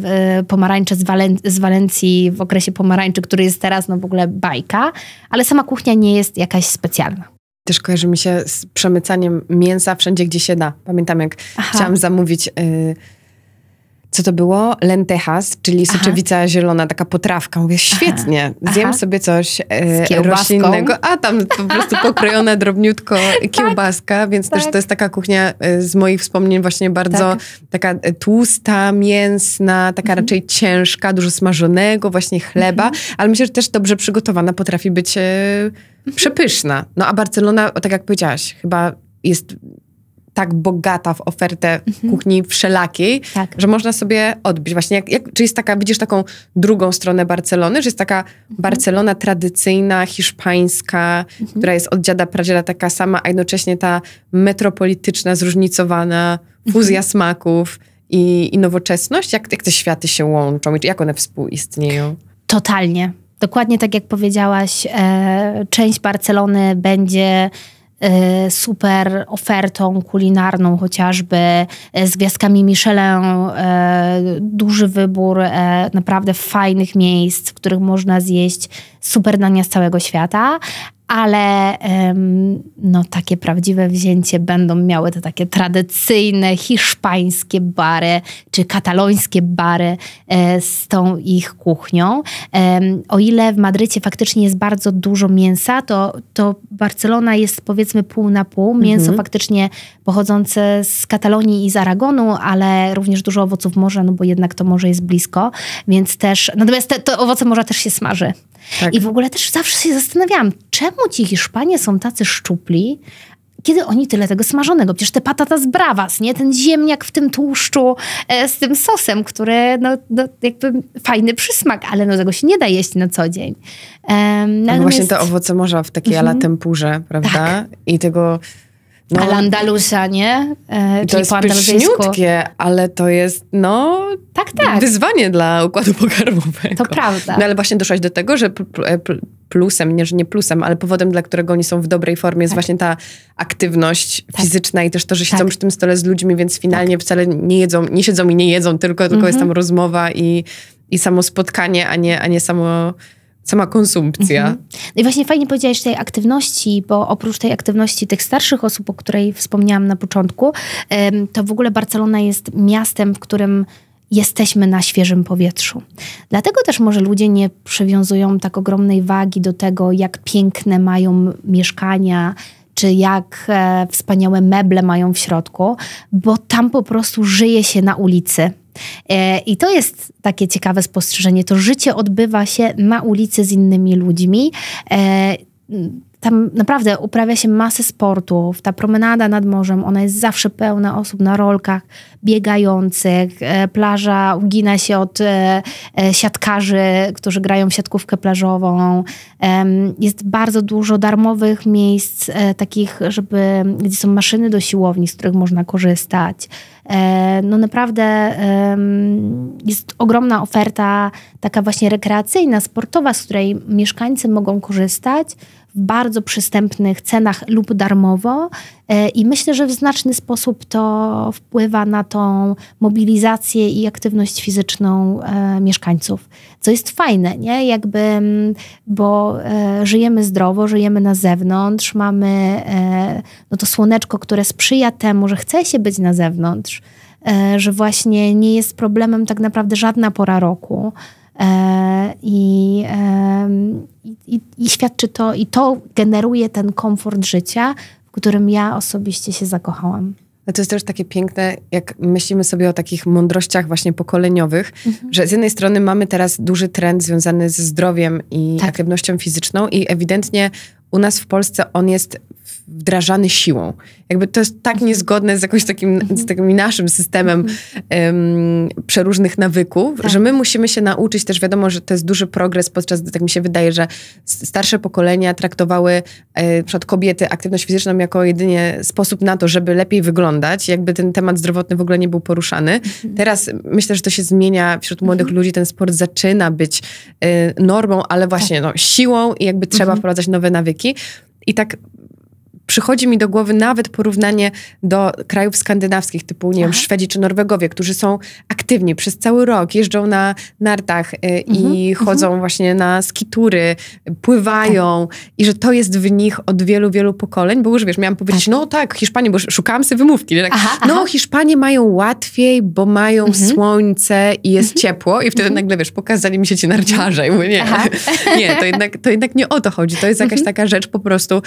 pomarańcze z, Walen z Walencji w okresie pomarańczy, który jest teraz no, w ogóle bajka, ale sama kuchnia nie jest jakaś specjalna też kojarzy mi się z przemycaniem mięsa wszędzie, gdzie się da. Pamiętam, jak Aha. chciałam zamówić y, co to było? Lentejas, czyli soczewica Aha. zielona, taka potrawka. Mówię, świetnie, Aha. zjem Aha. sobie coś e, roślinnego. A tam po prostu pokrojona drobniutko tak. kiełbaska, tak, więc tak. też to jest taka kuchnia e, z moich wspomnień właśnie bardzo tak. taka e, tłusta, mięsna, taka mhm. raczej ciężka, dużo smażonego, właśnie chleba, mhm. ale myślę, że też dobrze przygotowana potrafi być e, mhm. przepyszna. No a Barcelona, tak jak powiedziałaś, chyba jest tak bogata w ofertę mhm. kuchni wszelakiej, tak. że można sobie odbić. Właśnie, jak, jak, czy jest taka, widzisz taką drugą stronę Barcelony, że jest taka mhm. Barcelona tradycyjna, hiszpańska, mhm. która jest od dziada pradziada taka sama, a jednocześnie ta metropolityczna, zróżnicowana, mhm. fuzja smaków i, i nowoczesność? Jak, jak te światy się łączą i jak one współistnieją? Totalnie. Dokładnie tak jak powiedziałaś, e, część Barcelony będzie Y, super ofertą kulinarną, chociażby y, z gwiazdkami Michelin, y, duży wybór naprawdę fajnych miejsc, w których można zjeść super dania z całego świata, ale no, takie prawdziwe wzięcie będą miały te takie tradycyjne hiszpańskie bary czy katalońskie bary e, z tą ich kuchnią. O ile w Madrycie faktycznie jest bardzo dużo mięsa, to, to Barcelona jest powiedzmy pół na pół. Mhm. Mięso mhm. faktycznie pochodzące z Katalonii i z Aragonu, ale również dużo owoców morza, no bo jednak to morze jest blisko, więc też. Natomiast te, to owoce morza też się smaży. Tak. I w ogóle też zawsze się zastanawiałam, czemu ci Hiszpanie są tacy szczupli, kiedy oni tyle tego smażonego? Przecież te patata z bravas, nie? Ten ziemniak w tym tłuszczu e, z tym sosem, który no, no, jakby fajny przysmak, ale no tego się nie da jeść na co dzień. no, właśnie te owoce morza w takiej mm -hmm. ala tempurze, prawda? Tak. I tego no, Al-Andalusa, nie? E, to jest pyszniutkie, ale to jest, no... Tak, tak. Wyzwanie dla układu pokarmowego. To prawda. No ale właśnie doszłaś do tego, że e, plusem, nie, że nie plusem, ale powodem, dla którego oni są w dobrej formie, jest tak. właśnie ta aktywność tak. fizyczna i też to, że siedzą tak. przy tym stole z ludźmi, więc finalnie tak. wcale nie jedzą, nie siedzą i nie jedzą, tylko, tylko mhm. jest tam rozmowa i, i samo spotkanie, a nie, a nie samo sama konsumpcja. Mhm. No i właśnie fajnie powiedziałeś tej aktywności, bo oprócz tej aktywności tych starszych osób, o której wspomniałam na początku, to w ogóle Barcelona jest miastem, w którym jesteśmy na świeżym powietrzu. Dlatego też może ludzie nie przywiązują tak ogromnej wagi do tego, jak piękne mają mieszkania, czy jak e, wspaniałe meble mają w środku, bo tam po prostu żyje się na ulicy E, I to jest takie ciekawe spostrzeżenie. To życie odbywa się na ulicy z innymi ludźmi e, tam naprawdę uprawia się masę sportów. Ta promenada nad morzem, ona jest zawsze pełna osób na rolkach, biegających. E, plaża ugina się od siatkarzy, którzy grają w siatkówkę plażową. Jest bardzo dużo darmowych miejsc takich, żeby, gdzie są maszyny do siłowni, z których można korzystać. E, no naprawdę jest ogromna oferta taka właśnie rekreacyjna, sportowa, z której mieszkańcy mogą korzystać w bardzo przystępnych cenach lub darmowo. E, I myślę, że w znaczny sposób to wpływa na tą mobilizację i aktywność fizyczną e, mieszkańców. Co jest fajne, nie? Jakby, bo e, żyjemy zdrowo, żyjemy na zewnątrz, mamy no to słoneczko, które sprzyja temu, że chce się być na zewnątrz, że właśnie nie jest problemem tak naprawdę żadna pora roku E, I, i, I świadczy to, i to generuje ten komfort życia, w którym ja osobiście się zakochałam. No to jest też takie piękne, jak myślimy sobie o takich mądrościach właśnie pokoleniowych, mhm. że z jednej strony mamy teraz duży trend związany ze zdrowiem i tak. aktywnością fizyczną i ewidentnie u nas w Polsce on jest wdrażany siłą. Jakby to jest tak niezgodne z jakimś takim, z mhm. takim naszym systemem um, przeróżnych nawyków, tak. że my musimy się nauczyć też, wiadomo, że to jest duży progres, podczas gdy tak mi się wydaje, że starsze pokolenia traktowały e, przed kobiety aktywność fizyczną jako jedynie sposób na to, żeby lepiej wyglądać, jakby ten temat zdrowotny w ogóle nie był poruszany. Mhm. Teraz myślę, że to się zmienia wśród młodych ludzi, ten sport zaczyna być e, normą, ale właśnie tak. no, siłą i jakby trzeba wprowadzać nowe nawyki. I tak przychodzi mi do głowy nawet porównanie do krajów skandynawskich, typu, nie wiem, Szwedzi czy Norwegowie, którzy są aktywni przez cały rok, jeżdżą na nartach y, mhm. i mhm. chodzą mhm. właśnie na skitury, pływają tak. i że to jest w nich od wielu, wielu pokoleń, bo już wiesz, miałam powiedzieć, tak. no tak, Hiszpanie, bo szukałam sobie wymówki, nie? Tak, aha, no aha. Hiszpanie mają łatwiej, bo mają mhm. słońce i jest mhm. ciepło i wtedy mhm. nagle, wiesz, pokazali mi się ci narciarze i mówię, nie, nie to, jednak, to jednak nie o to chodzi, to jest jakaś taka rzecz po prostu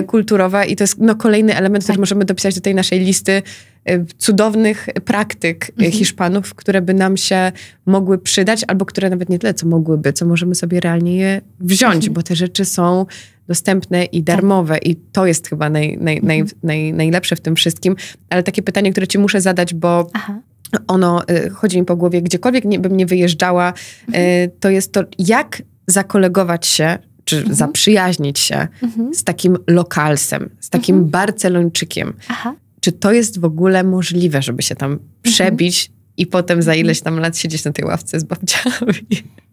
y, kulturowa i to jest no, kolejny element, tak. który możemy dopisać do tej naszej listy y, cudownych praktyk y, mhm. Hiszpanów, które by nam się mogły przydać, albo które nawet nie tyle, co mogłyby, co możemy sobie realnie je wziąć, mhm. bo te rzeczy są dostępne i tak. darmowe tak. i to jest chyba naj, naj, naj, mhm. naj, najlepsze w tym wszystkim. Ale takie pytanie, które ci muszę zadać, bo Aha ono y, chodzi mi po głowie, gdziekolwiek nie, bym nie wyjeżdżała, mhm. to jest to, jak zakolegować się czy mhm. zaprzyjaźnić się mhm. z takim lokalsem, z takim mhm. Barcelończykiem. Aha. Czy to jest w ogóle możliwe, żeby się tam mhm. przebić i potem za mhm. ileś tam lat siedzieć na tej ławce z babciami.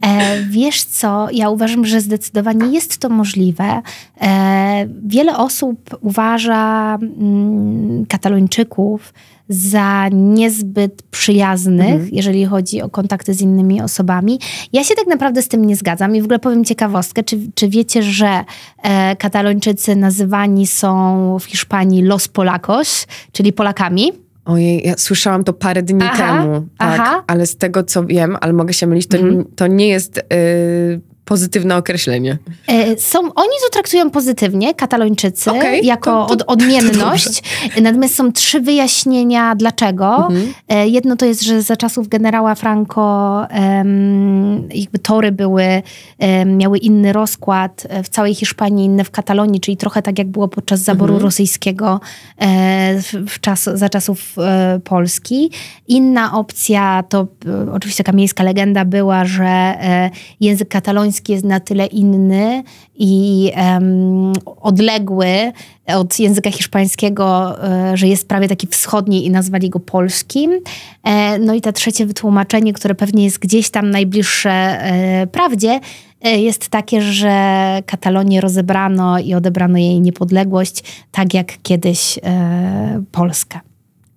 E, wiesz co, ja uważam, że zdecydowanie jest to możliwe. E, wiele osób uważa mm, Katalończyków za niezbyt przyjaznych, mhm. jeżeli chodzi o kontakty z innymi osobami. Ja się tak naprawdę z tym nie zgadzam i w ogóle powiem ciekawostkę, czy, czy wiecie, że e, Katalończycy nazywani są w Hiszpanii los polakos, czyli Polakami? Ojej, ja słyszałam to parę dni aha, temu, tak, aha. ale z tego co wiem, ale mogę się mylić, to, mhm. to nie jest y, pozytywne określenie. E, są, oni to traktują pozytywnie, katalończycy, okay, jako to, to, od, odmienność. Natomiast są trzy wyjaśnienia dlaczego. Mhm. E, jedno to jest, że za czasów generała Franco um, jakby tory były, miały inny rozkład e, w całej Hiszpanii, inny w Katalonii, czyli trochę tak jak było podczas zaboru mhm. rosyjskiego w, w czas, za czasów Polski. Inna opcja to oczywiście taka miejska legenda była, że język kataloński jest na tyle inny i um, odległy od języka hiszpańskiego, e, że jest prawie taki wschodni i nazwali go polskim. E, no i to trzecie wytłumaczenie, które pewnie jest gdzieś tam najbliższe e, prawdzie, jest takie, że Katalonię rozebrano i odebrano jej niepodległość, tak jak kiedyś Polska.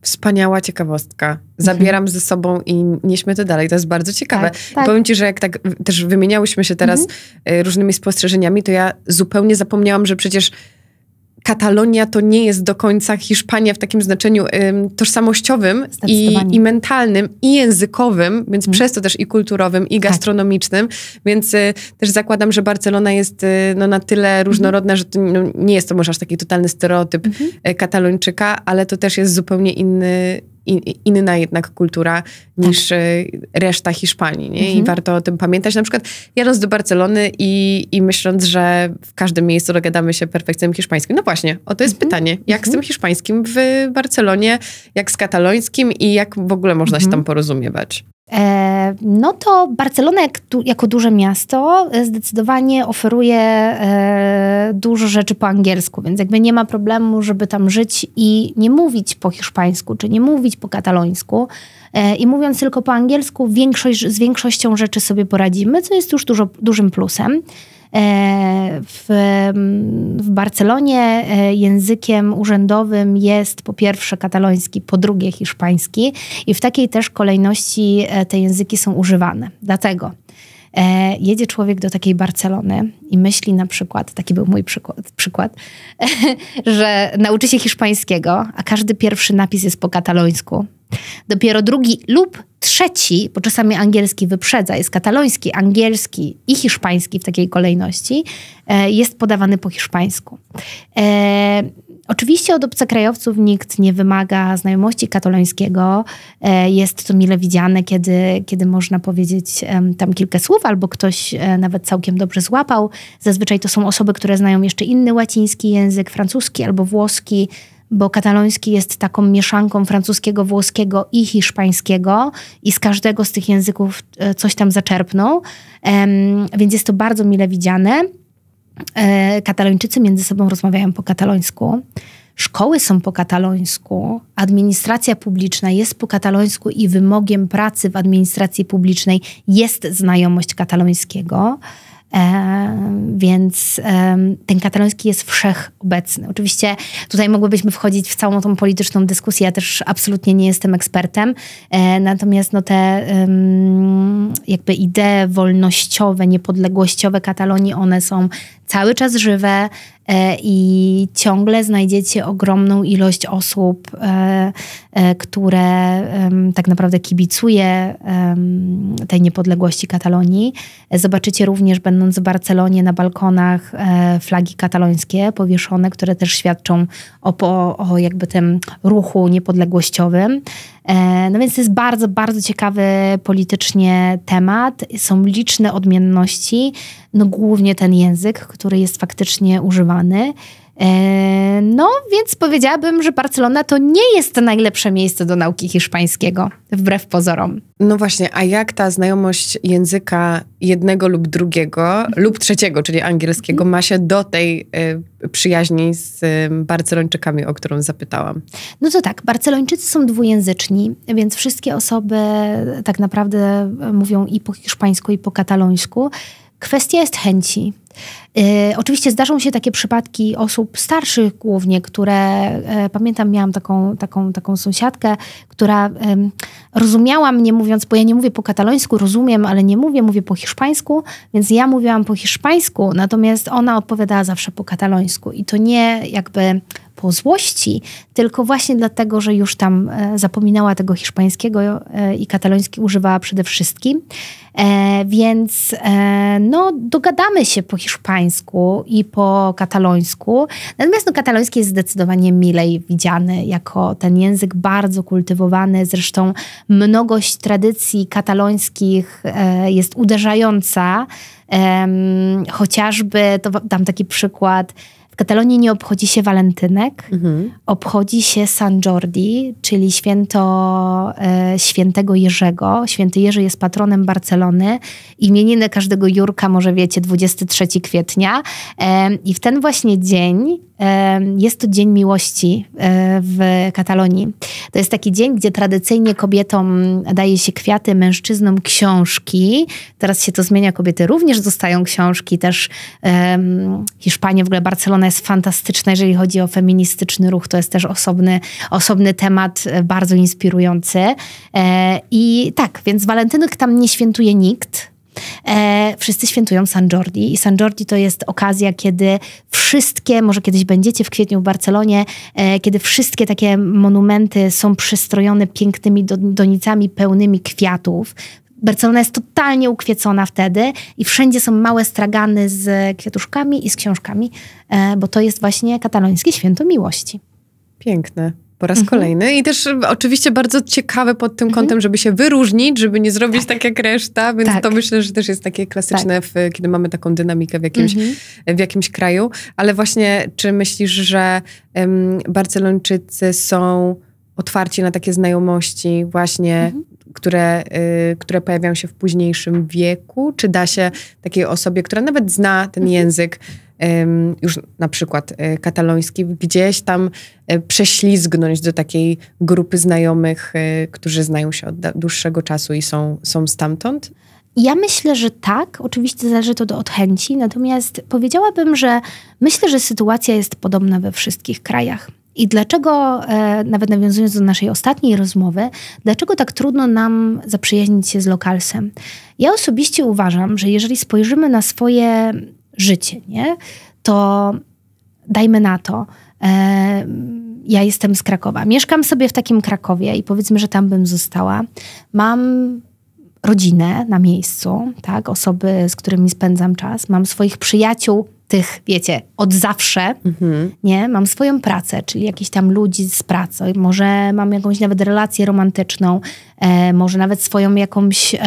Wspaniała ciekawostka. Zabieram mhm. ze sobą i nieśmy to dalej. To jest bardzo ciekawe. Tak, tak. Powiem ci, że jak tak też wymieniałyśmy się teraz mhm. Y, różnymi spostrzeżeniami, to ja zupełnie zapomniałam, że przecież Katalonia to nie jest do końca Hiszpania w takim znaczeniu ym, tożsamościowym i, i, mentalnym, i językowym, więc hmm. przez to też i kulturowym, i tak. gastronomicznym, tak. więc y, też zakładam, że Barcelona jest y, no, na tyle mhm. różnorodna, że to, no, nie jest to może aż taki totalny stereotyp hmm. Katalończyka, ale to też jest zupełnie inny inna jednak kultura niż tak. Y, reszta Hiszpanii. Nie? Mhm. I warto o tym pamiętać. Na przykład jadąc do Barcelony i, i myśląc, że w każdym miejscu dogadamy się perfekcyjnym hiszpańskim. No właśnie, o to jest mhm. pytanie. Jak mhm. z tym hiszpańskim w Barcelonie, jak z katalońskim i jak w ogóle można się mhm. tam porozumiewać? E, no to Barcelona jako duże miasto e, zdecydowanie oferuje e, dużo rzeczy po angielsku, więc jakby nie ma problemu, żeby tam żyć i nie mówić po hiszpańsku, czy nie mówić po katalońsku. I mówiąc tylko po angielsku, większość, z większością rzeczy sobie poradzimy, co jest już dużo, dużym plusem. E, w, mm, w Barcelonie e, językiem urzędowym jest po pierwsze kataloński, po drugie hiszpański i w takiej też kolejności e, te języki są używane. Dlatego jedzie człowiek do takiej Barcelony i myśli na przykład, taki był mój przykład, przykład że nauczy się hiszpańskiego, a każdy pierwszy napis jest po katalońsku. Dopiero drugi lub trzeci, bo czasami angielski wyprzedza, jest kataloński, angielski i hiszpański w takiej kolejności, e, jest podawany po hiszpańsku. E, oczywiście od obcokrajowców nikt nie wymaga znajomości katalońskiego. E, jest to mile widziane, kiedy, kiedy można powiedzieć tam kilka słów, albo ktoś nawet całkiem dobrze złapał. Zazwyczaj to są osoby, które znają jeszcze inny łaciński język, francuski albo włoski, bo kataloński jest taką mieszanką francuskiego, włoskiego i hiszpańskiego i z każdego z tych języków e, coś tam zaczerpnął, więc jest to bardzo mile widziane. E, katalończycy między sobą rozmawiają po katalońsku, szkoły są po katalońsku, administracja publiczna jest po katalońsku i wymogiem pracy w administracji publicznej jest znajomość katalońskiego. E, więc ten kataloński jest wszechobecny. Oczywiście tutaj mogłybyśmy wchodzić w całą tą polityczną dyskusję, ja też absolutnie nie jestem ekspertem, e, natomiast no te jakby idee wolnościowe, niepodległościowe Katalonii, one są cały czas żywe, E, i ciągle znajdziecie ogromną ilość osób, e, e, które tak naprawdę kibicuje tej niepodległości Katalonii. Zobaczycie również, będąc w Barcelonie, na balkonach flagi katalońskie powieszone, które też świadczą o, o jakby tym ruchu niepodległościowym. E, no więc to jest bardzo, bardzo ciekawy politycznie temat. Są liczne odmienności, no głównie ten język, który jest faktycznie używany. E, no, więc powiedziałabym, że Barcelona to nie jest najlepsze miejsce do nauki hiszpańskiego, wbrew pozorom. No właśnie, a jak ta znajomość języka jednego lub drugiego, lub trzeciego, czyli angielskiego, ma się do tej y, przyjaźni z y, Barcelończykami, o którą zapytałam? No to tak, Barcelończycy są dwujęzyczni, więc wszystkie osoby tak naprawdę mówią i po hiszpańsku, i po katalońsku. Kwestia jest chęci. Y, oczywiście zdarzą się takie przypadki osób starszych głównie, które e, pamiętam, miałam taką, taką, taką sąsiadkę, która yy, rozumiała mnie mówiąc, bo ja nie mówię po katalońsku, rozumiem, ale nie mówię, mówię po hiszpańsku, więc ja mówiłam po hiszpańsku, natomiast ona odpowiadała zawsze po katalońsku i to nie jakby po złości, tylko właśnie dlatego, że już tam e, zapominała tego hiszpańskiego e, i kataloński używała przede wszystkim. E, więc no, dogadamy się po hiszpańsku i po katalońsku. Natomiast no, kataloński jest zdecydowanie milej widziany jako ten język bardzo kultywowany. Zresztą mnogość tradycji katalońskich jest uderzająca. chociażby, to dam taki przykład, w Katalonii nie obchodzi się walentynek, mhm. obchodzi się San Jordi, czyli święto e, świętego Jerzego. Święty Jerzy jest patronem Barcelony. Imieniny każdego Jurka może wiecie 23 kwietnia. E, I w ten właśnie dzień jest to Dzień Miłości e, w Katalonii. To jest taki dzień, gdzie tradycyjnie kobietom daje się kwiaty, mężczyznom książki. Teraz się to zmienia, kobiety również dostają książki. Też Hiszpania, w ogóle Barcelona jest fantastyczna, jeżeli chodzi o feministyczny ruch. To jest też osobny, osobny temat, e, bardzo inspirujący. E, I tak, więc walentynek tam nie świętuje nikt e, wszyscy świętują San Jordi i San Jordi to jest okazja, kiedy wszystkie, może kiedyś będziecie w kwietniu w Barcelonie, e, kiedy wszystkie takie monumenty są przystrojone pięknymi do, donicami pełnymi kwiatów, Barcelona jest totalnie ukwiecona wtedy i wszędzie są małe stragany z kwiatuszkami i z książkami, e, bo to jest właśnie katalońskie święto miłości. Piękne po raz mhm. kolejny. I też e, oczywiście bardzo ciekawe pod tym mhm. kątem, żeby się wyróżnić, żeby nie zrobić tak, tak jak reszta, więc tak. to myślę, że też jest takie klasyczne, tak. w, kiedy mamy taką dynamikę w jakimś, mhm. w jakimś kraju. Ale właśnie, czy myślisz, że um, Barcelończycy są otwarci na takie znajomości właśnie mhm. które, y, które pojawiają się w późniejszym wieku? Czy da się takiej osobie, która nawet zna ten mhm. język, już na przykład e, kataloński, gdzieś tam e, prześlizgnąć do takiej grupy znajomych, e, którzy znają się od dłuższego czasu i są, są stamtąd? Ja myślę, że tak. Oczywiście zależy to od chęci, natomiast powiedziałabym, że myślę, że sytuacja jest podobna we wszystkich krajach. I dlaczego, nawet nawiązując do naszej ostatniej rozmowy, dlaczego tak trudno nam zaprzyjaźnić się z lokalsem? Ja osobiście uważam, że jeżeli spojrzymy na swoje życie, nie? To dajmy na to, e, ja jestem z Krakowa, mieszkam sobie w takim Krakowie i powiedzmy, że tam bym została. Mam rodzinę na miejscu, tak? Osoby, z którymi spędzam czas, mam swoich przyjaciół, tych, wiecie, od zawsze, mhm. nie? Mam swoją pracę, czyli jakichś tam ludzi z pracy. Może mam jakąś nawet relację romantyczną, e, może nawet swoją jakąś e,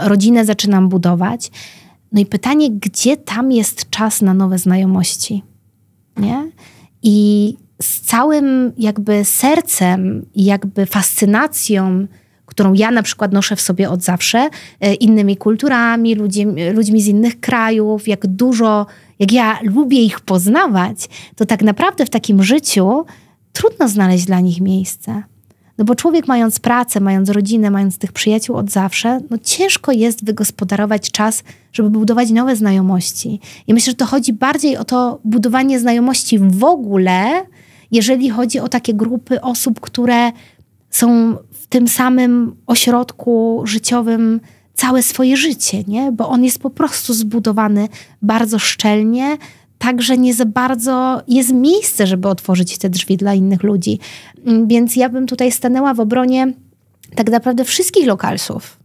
rodzinę zaczynam budować. No i pytanie, gdzie tam jest czas na nowe znajomości? Nie? I z całym jakby sercem i jakby fascynacją, którą ja na przykład noszę w sobie od zawsze, e, innymi kulturami, ludzi, ludźmi z innych krajów, jak dużo, jak ja lubię ich poznawać, to tak naprawdę w takim życiu trudno znaleźć dla nich miejsce. No bo człowiek mając pracę, mając rodzinę, mając tych przyjaciół od zawsze, no ciężko jest wygospodarować czas, żeby budować nowe znajomości. I myślę, że to chodzi bardziej o to budowanie znajomości w ogóle, jeżeli chodzi o takie grupy osób, które są w tym samym ośrodku życiowym całe swoje życie, nie? Bo on jest po prostu zbudowany bardzo szczelnie, także nie za bardzo jest miejsce, żeby otworzyć te drzwi dla innych ludzi. Mm, więc ja bym tutaj stanęła w obronie tak naprawdę wszystkich lokalsów.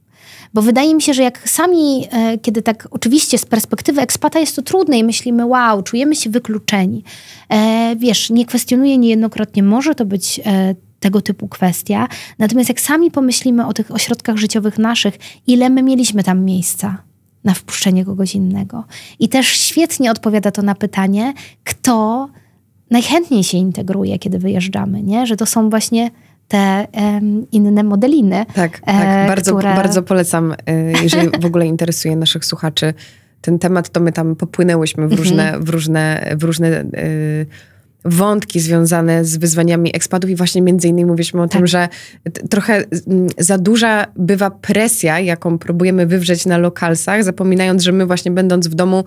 Bo wydaje mi się, że jak sami, e, kiedy tak oczywiście z perspektywy ekspata jest to trudne i myślimy, wow, czujemy się wykluczeni. E, wiesz, nie kwestionuję niejednokrotnie, może to być e, tego typu kwestia. Natomiast jak sami pomyślimy o tych ośrodkach życiowych naszych, ile my mieliśmy tam miejsca? na wpuszczenie kogoś innego. I też świetnie odpowiada to na pytanie, kto najchętniej się integruje, kiedy wyjeżdżamy, nie? Że to są właśnie te um, inne modeliny. Tak, tak. E, bardzo, które... bardzo polecam, e, jeżeli w ogóle interesuje naszych słuchaczy ten temat, to my tam popłynęłyśmy w mhm. różne, w różne, w różne e, wątki związane z wyzwaniami ekspatów i właśnie między innymi mówiliśmy o tak. tym, że trochę mm, za duża bywa presja, jaką próbujemy wywrzeć na lokalsach, zapominając, że my właśnie będąc w domu,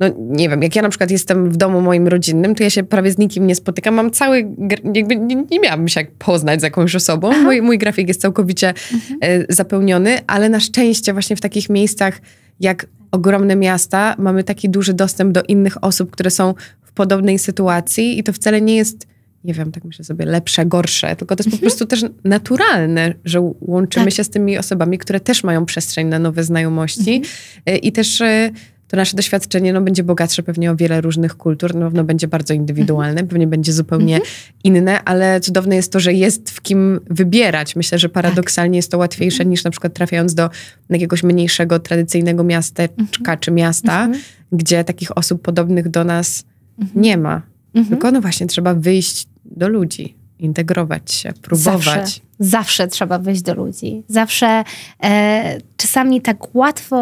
no nie wiem, jak ja na przykład jestem w domu moim rodzinnym, to ja się prawie z nikim nie spotykam, mam cały, jakby nie, nie miałabym się jak poznać z jakąś osobą, mój, mój grafik jest całkowicie mhm. E, zapełniony, ale na szczęście właśnie w takich miejscach jak ogromne miasta, mamy taki duży dostęp do innych osób, które są podobnej sytuacji i to wcale nie jest, nie wiem, tak myślę sobie, lepsze, gorsze, tylko to jest po mhm. prostu też naturalne, że łączymy tak. się z tymi osobami, które też mają przestrzeń na nowe znajomości mhm. y, i też y, to nasze doświadczenie no, będzie bogatsze pewnie o wiele różnych kultur, na pewno będzie bardzo indywidualne, mhm. pewnie będzie zupełnie inne, ale cudowne jest to, że jest w kim wybierać. Myślę, że paradoksalnie jest to łatwiejsze niż na przykład trafiając do jakiegoś mniejszego, tradycyjnego miasteczka czy miasta, gdzie takich osób podobnych do nas Mhm. Nie ma. Mhm. Tylko no właśnie trzeba wyjść do ludzi, integrować się, próbować. Zawsze, zawsze trzeba wyjść do ludzi. Zawsze e, czasami tak łatwo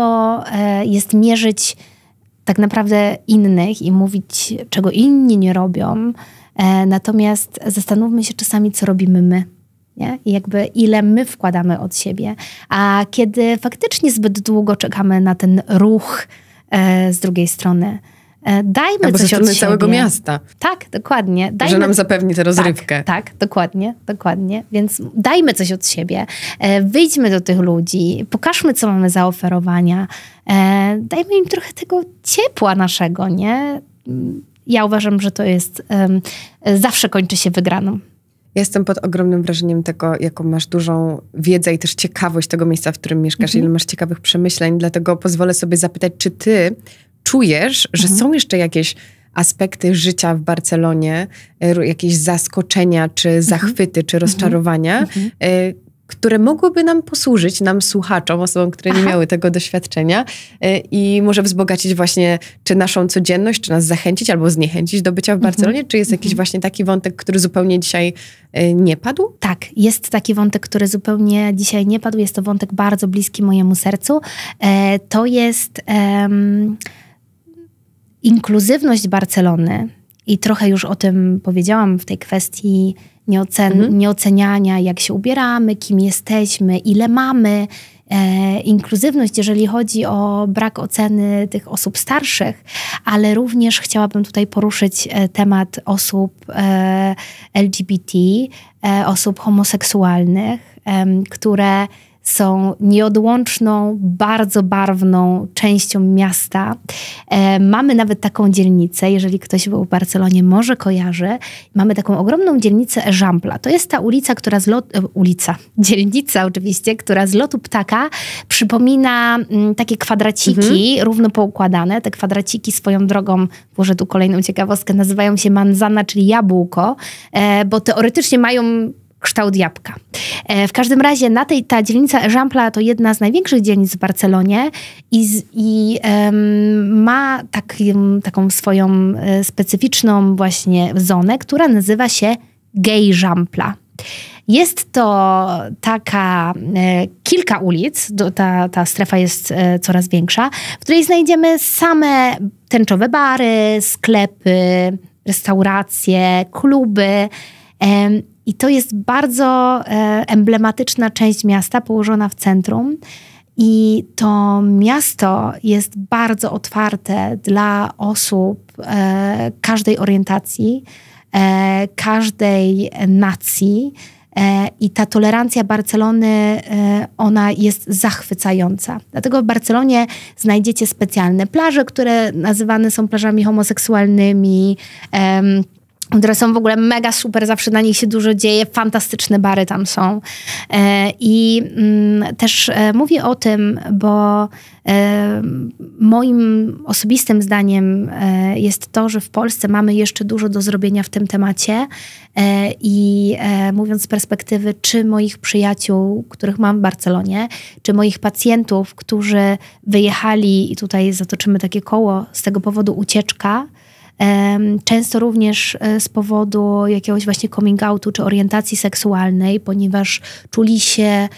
e, jest mierzyć tak naprawdę innych i mówić, czego inni nie robią. E, natomiast zastanówmy się czasami, co robimy my. Nie? I jakby ile my wkładamy od siebie. A kiedy faktycznie zbyt długo czekamy na ten ruch e, z drugiej strony, E, dajmy Albo coś od całego siebie. miasta. Tak, dokładnie. Dajmy... Że nam zapewni tę rozrywkę. Tak, tak, dokładnie, dokładnie. Więc dajmy coś od siebie. E, wyjdźmy do tych ludzi, pokażmy, co mamy zaoferowania. E, dajmy im trochę tego ciepła naszego, nie? Ja uważam, że to jest... Zawsze kończy się wygraną. Jestem pod ogromnym wrażeniem tego, jaką masz dużą wiedzę i też ciekawość tego miejsca, w którym mieszkasz, mhm. ile masz ciekawych przemyśleń. Dlatego pozwolę sobie zapytać, czy ty czujesz, że mhm. są jeszcze jakieś aspekty życia w Barcelonie, e, jakieś zaskoczenia, czy mhm. zachwyty, mhm. czy rozczarowania, mhm. E, które mogłyby nam posłużyć, nam słuchaczom, osobom, które nie miały tego doświadczenia e, i może wzbogacić właśnie czy naszą codzienność, czy nas zachęcić albo zniechęcić do bycia w mhm. Barcelonie, czy jest jakiś mhm. właśnie taki wątek, który zupełnie dzisiaj nie padł? Tak, jest taki wątek, który zupełnie dzisiaj nie padł. Jest to wątek bardzo bliski mojemu sercu. To jest... Um inkluzywność Barcelony, i trochę już o tym powiedziałam w tej kwestii nieocen mhm. nieoceniania, jak się ubieramy, kim jesteśmy, ile mamy. E, inkluzywność, jeżeli chodzi o brak oceny tych osób starszych, ale również chciałabym tutaj poruszyć e, temat osób e, LGBT, e, osób homoseksualnych, które są nieodłączną, bardzo barwną częścią miasta. E, mamy nawet taką dzielnicę, jeżeli ktoś był w Barcelonie, może kojarzy. Mamy taką ogromną dzielnicę Eżampla. To jest ta ulica, która z lotu... E, ulica, dzielnica oczywiście, która z lotu ptaka przypomina mm, takie kwadraciki mhm. równo poukładane. Te kwadraciki swoją drogą, włożę tu kolejną ciekawostkę, nazywają się manzana, czyli jabłko, e, bo teoretycznie mają kształt jabłka. E, w każdym razie na tej, ta dzielnica Ejample to jedna z największych dzielnic w Barcelonie i, z, i um, ma taką swoją e, specyficzną właśnie zonę, która nazywa się Gejżampla. Jest to taka e, kilka ulic, do, ta, ta strefa jest e, coraz większa, w której znajdziemy same tęczowe bary, sklepy, restauracje, kluby. E, i to jest bardzo e, emblematyczna część miasta, położona w centrum. I to miasto jest bardzo otwarte dla osób e, każdej orientacji, e, każdej nacji. E, I ta tolerancja Barcelony, e, ona jest zachwycająca. Dlatego w Barcelonie znajdziecie specjalne plaże, które nazywane są plażami homoseksualnymi. E, które są w ogóle mega super, zawsze na nich się dużo dzieje, fantastyczne bary tam są. E, I mm, też e, mówię o tym, bo e, moim osobistym zdaniem jest to, że w Polsce mamy jeszcze dużo do zrobienia w tym temacie i mówiąc z perspektywy czy moich przyjaciół, których mam w Barcelonie, czy moich pacjentów, którzy wyjechali i tutaj zatoczymy takie koło z tego powodu ucieczka, Często również e, z powodu jakiegoś właśnie coming outu czy orientacji seksualnej, ponieważ czuli się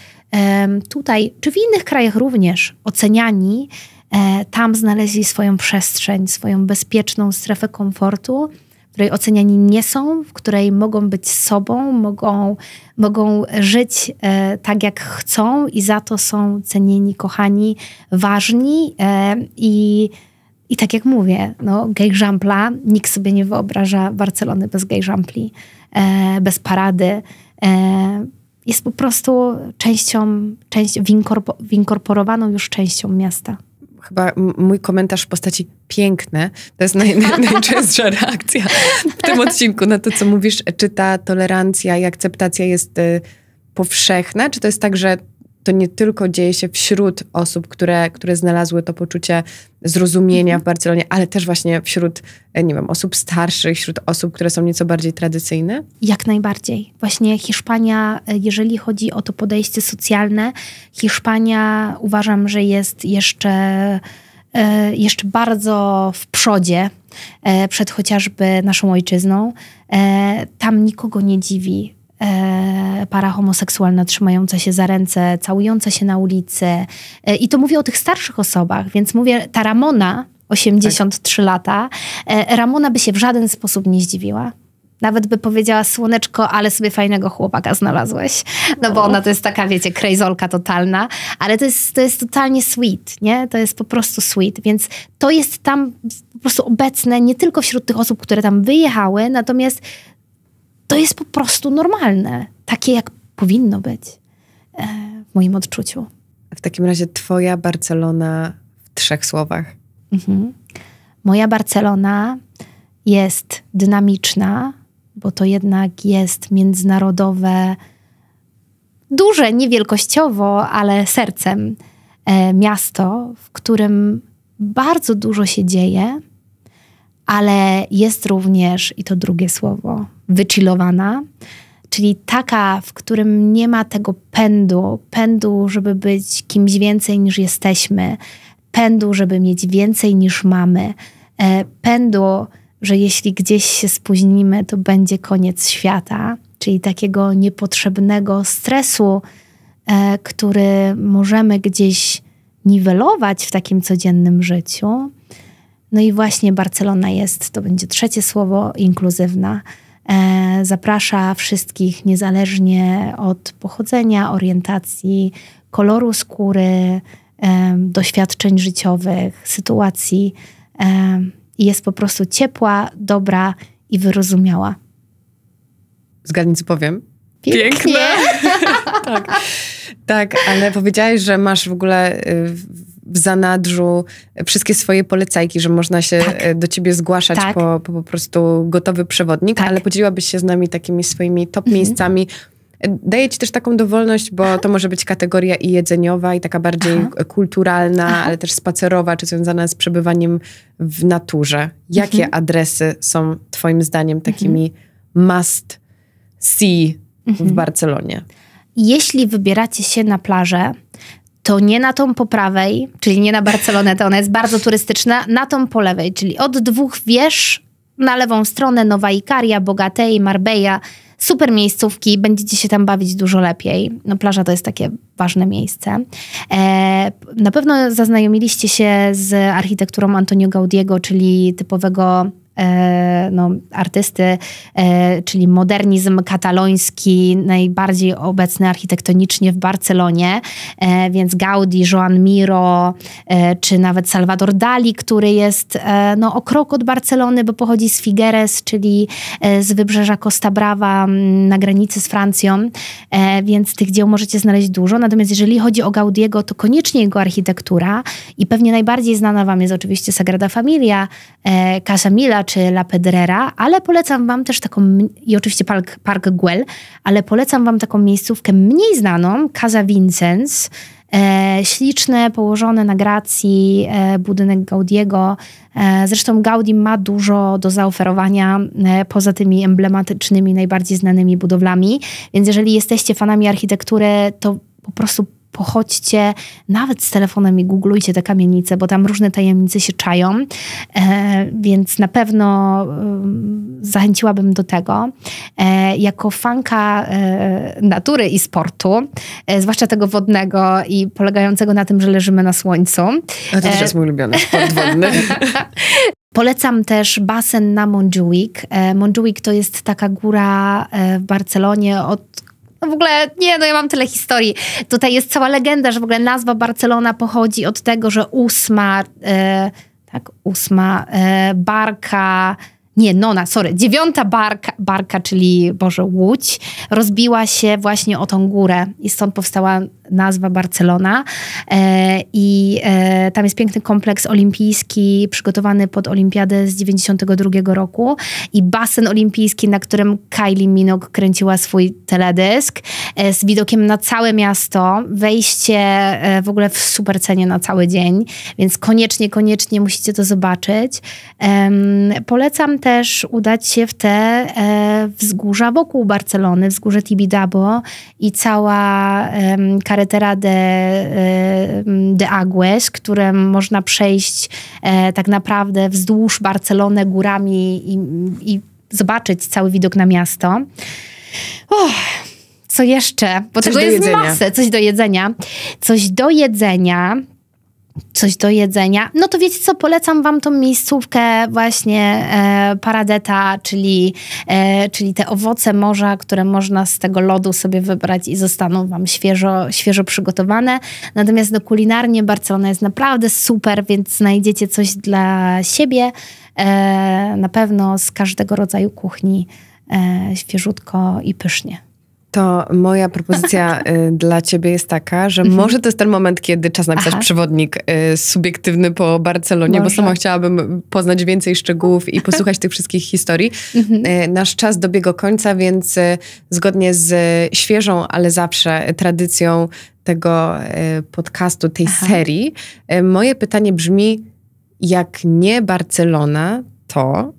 tutaj, czy w innych krajach również, oceniani. E, tam znaleźli swoją przestrzeń, swoją bezpieczną strefę komfortu, w której oceniani nie są, w której mogą być sobą, mogą, mogą żyć e, tak jak chcą i za to są cenieni, kochani, ważni i i tak jak mówię, no, Gejżampla, nikt sobie nie wyobraża Barcelony bez Gejżampli, e, bez parady. E, jest po prostu częścią, część, winkorpo, winkorporowaną już częścią miasta chyba mój komentarz w postaci piękne, to jest naj, naj, najczęstsza reakcja w tym odcinku na to, co mówisz. Czy ta tolerancja i akceptacja jest y, powszechna? Czy to jest tak, że to nie tylko dzieje się wśród osób, które, które znalazły to poczucie zrozumienia w Barcelonie, ale też właśnie wśród, e, nie wiem, osób starszych, wśród osób, które są nieco bardziej tradycyjne? Jak najbardziej. Właśnie Hiszpania, e, jeżeli chodzi o to podejście socjalne, Hiszpania uważam, że jest jeszcze e, jeszcze bardzo w przodzie przed chociażby naszą ojczyzną. Tam nikogo nie dziwi E, para homoseksualna trzymająca się za ręce, całująca się na ulicy. E, I to mówię o tych starszych osobach, więc mówię, ta Ramona, 83 tak. lata, e, Ramona by się w żaden sposób nie zdziwiła. Nawet by powiedziała, słoneczko, ale sobie fajnego chłopaka znalazłeś. No bo no. ona to jest taka, wiecie, krejzolka totalna, ale to jest, to jest totalnie sweet, nie? To jest po prostu sweet, więc to jest tam po prostu obecne nie tylko wśród tych osób, które tam wyjechały, natomiast to jest po prostu normalne, takie jak powinno być e, w moim odczuciu. W takim razie Twoja Barcelona w trzech słowach. Mhm. Moja Barcelona jest dynamiczna, bo to jednak jest międzynarodowe, duże, niewielkościowo, ale sercem e, miasto, w którym bardzo dużo się dzieje ale jest również, i to drugie słowo, wychillowana, czyli taka, w którym nie ma tego pędu, pędu, żeby być kimś więcej niż jesteśmy, pędu, żeby mieć więcej niż mamy, e, pędu, że jeśli gdzieś się spóźnimy, to będzie koniec świata, czyli takiego niepotrzebnego stresu, e, który możemy gdzieś niwelować w takim codziennym życiu no i właśnie Barcelona jest, to będzie trzecie słowo, inkluzywna. E, zaprasza wszystkich niezależnie od pochodzenia, orientacji, koloru skóry, e, doświadczeń życiowych, sytuacji. E, jest po prostu ciepła, dobra i wyrozumiała. Zgadnij, co powiem. Pięknie. Piękne. tak. tak, ale powiedziałaś, że masz w ogóle y, w zanadrzu wszystkie swoje polecajki, że można się tak. E, do ciebie zgłaszać tak. po, po, po prostu gotowy przewodnik, tak. ale podzieliłabyś się z nami takimi swoimi top mhm. miejscami, e, daje ci też taką dowolność, bo Aha. to może być kategoria i jedzeniowa, i taka bardziej Aha. E, kulturalna, Aha. ale też spacerowa, czy związana z przebywaniem w naturze. Jakie mhm. adresy są Twoim zdaniem takimi mhm. must see mhm. w Barcelonie? Jeśli wybieracie się na plażę, to nie na tą po prawej, czyli nie na Barcelonę, to ona jest bardzo turystyczna, na tą po lewej, czyli od dwóch wież na lewą stronę Nowa Ikaria, Bogatei, Marbeya. super miejscówki, będziecie się tam bawić dużo lepiej. No, plaża to jest takie ważne miejsce. E, na pewno zaznajomiliście się z architekturą Antonio Gaudiego, czyli typowego E, no, artysty, e, czyli modernizm kataloński, najbardziej obecny architektonicznie w Barcelonie, e, więc Gaudi, Joan Miro, czy nawet Salvador Dali, który jest no, o krok od Barcelony, bo pochodzi z Figueres, czyli z wybrzeża Costa Brava na granicy z Francją, więc tych dzieł możecie znaleźć dużo. Natomiast jeżeli chodzi o Gaudiego, to koniecznie jego architektura i pewnie najbardziej znana wam jest oczywiście Sagrada Familia, Casa Mila, czy La Pedrera, ale polecam Wam też taką, i oczywiście Park, Park Guel, ale polecam Wam taką miejscówkę mniej znaną, Casa Vincens. E, śliczne, położone na Gracji e, budynek Gaudiego. E, zresztą Gaudi ma dużo do zaoferowania e, poza tymi emblematycznymi, najbardziej znanymi budowlami, więc jeżeli jesteście fanami architektury, to po prostu pochodźcie nawet z telefonem i googlujcie te kamienice, bo tam różne tajemnice się czają, e, więc na pewno e, zachęciłabym do tego. E, jako fanka e, natury i sportu, e, zwłaszcza tego wodnego i polegającego na tym, że leżymy na słońcu. A to e, jest mój ulubiony sport wodny. Polecam też basen na Montjuic. Montjuic to jest taka góra w Barcelonie, od no w ogóle, nie, no ja mam tyle historii. Tutaj jest cała legenda, że w ogóle nazwa Barcelona pochodzi od tego, że ósma, e, tak, ósma e, barka, nie, nona, sorry, dziewiąta barka, barka, czyli Boże Łódź, rozbiła się właśnie o tą górę i stąd powstała nazwa Barcelona e, i e, tam jest piękny kompleks olimpijski przygotowany pod olimpiadę z 92 roku i basen olimpijski, na którym Kylie Minogue kręciła swój teledysk e, z widokiem na całe miasto, wejście w ogóle w super cenie na cały dzień, więc koniecznie, koniecznie musicie to zobaczyć. Polecam też udać się w te wzgórza wokół Barcelony, wzgórze Tibidabo i cała Carretera e, de, de Aguas, którym można przejść e, tak naprawdę wzdłuż Barcelony górami i, i zobaczyć cały widok na miasto. Oh co jeszcze? Bo coś tego jest jedzenia. masę. Coś do jedzenia. Coś do jedzenia coś do jedzenia, no to wiecie co, polecam Wam tą miejscówkę właśnie e, paradeta, czyli, e, czyli te owoce morza, które można z tego lodu sobie wybrać i zostaną Wam świeżo, świeżo przygotowane. Natomiast do no, kulinarnie Barcelona jest naprawdę super, więc znajdziecie coś dla siebie e, na pewno z każdego rodzaju kuchni e, świeżutko i pysznie. To moja propozycja y, dla ciebie jest taka, że mhm. może to jest ten moment, kiedy czas napisać Aha. przewodnik y, subiektywny po Barcelonie, może. bo sama chciałabym poznać więcej szczegółów i posłuchać tych wszystkich historii. Mhm. Y, nasz czas dobiegł końca, więc zgodnie z świeżą, ale zawsze tradycją tego podcastu, tej Aha. serii, moje pytanie brzmi, jak nie Barcelona, to...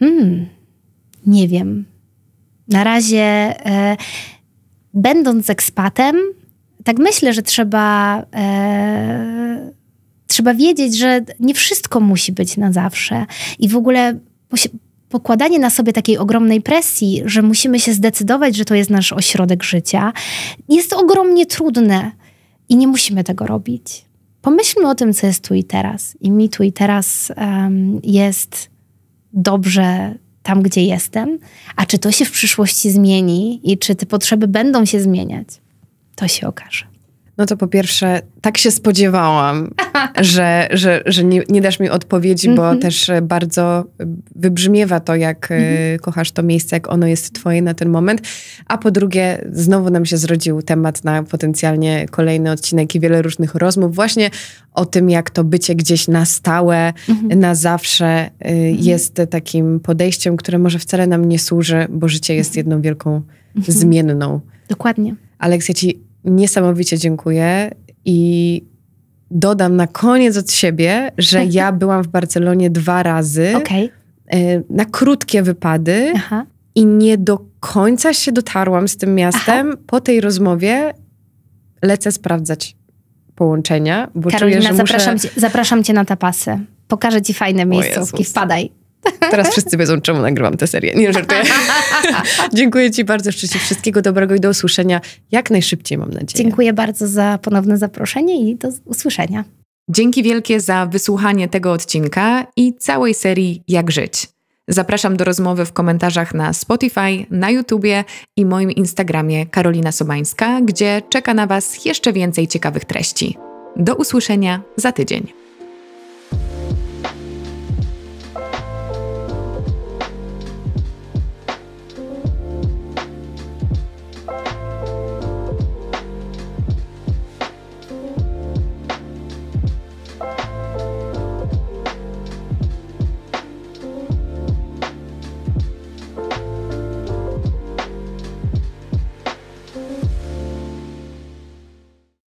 Hmm, nie wiem. Na razie, y, będąc ekspatem, tak myślę, że trzeba, e, trzeba wiedzieć, że nie wszystko musi być na zawsze. I w ogóle pokładanie na sobie takiej ogromnej presji, że musimy się zdecydować, że to jest nasz ośrodek życia, jest ogromnie trudne i nie musimy tego robić. Pomyślmy o tym, co jest tu i teraz. I mi tu i teraz um, jest dobrze tam, gdzie jestem, a czy to się w przyszłości zmieni i czy te potrzeby będą się zmieniać, to się okaże. No to po pierwsze, tak się spodziewałam, że, że, że nie, nie dasz mi odpowiedzi, bo mm -hmm. też e, bardzo e, wybrzmiewa to, jak mm -hmm. kochasz to miejsce, jak ono jest twoje na ten moment. A po drugie, znowu nam się zrodził temat na potencjalnie kolejny odcinek i wiele różnych rozmów właśnie o tym, jak to bycie gdzieś na stałe, mm -hmm. na zawsze mhm. jest takim podejściem, które może wcale nam nie służy, bo życie jest mhm. jedną wielką mhm. zmienną. Dokładnie. Aleksja, ci niesamowicie dziękuję i dodam na koniec od siebie, że ja byłam w Barcelonie dwa razy okay. E, na krótkie wypady Aha. i nie do końca się dotarłam z tym miastem. Aha. Po tej rozmowie lecę sprawdzać połączenia, bo Karolina, czuję, że muszę... zapraszam, cię, zapraszam cię na tapasy. Pokażę ci fajne miejscówki, wpadaj. Teraz wszyscy wiedzą, czemu nagrywam tę serię. Nie żartuję. Dziękuję Ci bardzo. Życzę wszystkiego dobrego i do usłyszenia jak najszybciej, mam nadzieję. Dziękuję bardzo za ponowne zaproszenie i do usłyszenia. Dzięki wielkie za wysłuchanie tego odcinka i całej serii Jak żyć. Zapraszam do rozmowy w komentarzach na Spotify, na YouTubie i moim Instagramie Karolina Sobańska, gdzie czeka na Was jeszcze więcej ciekawych treści. Do usłyszenia za tydzień.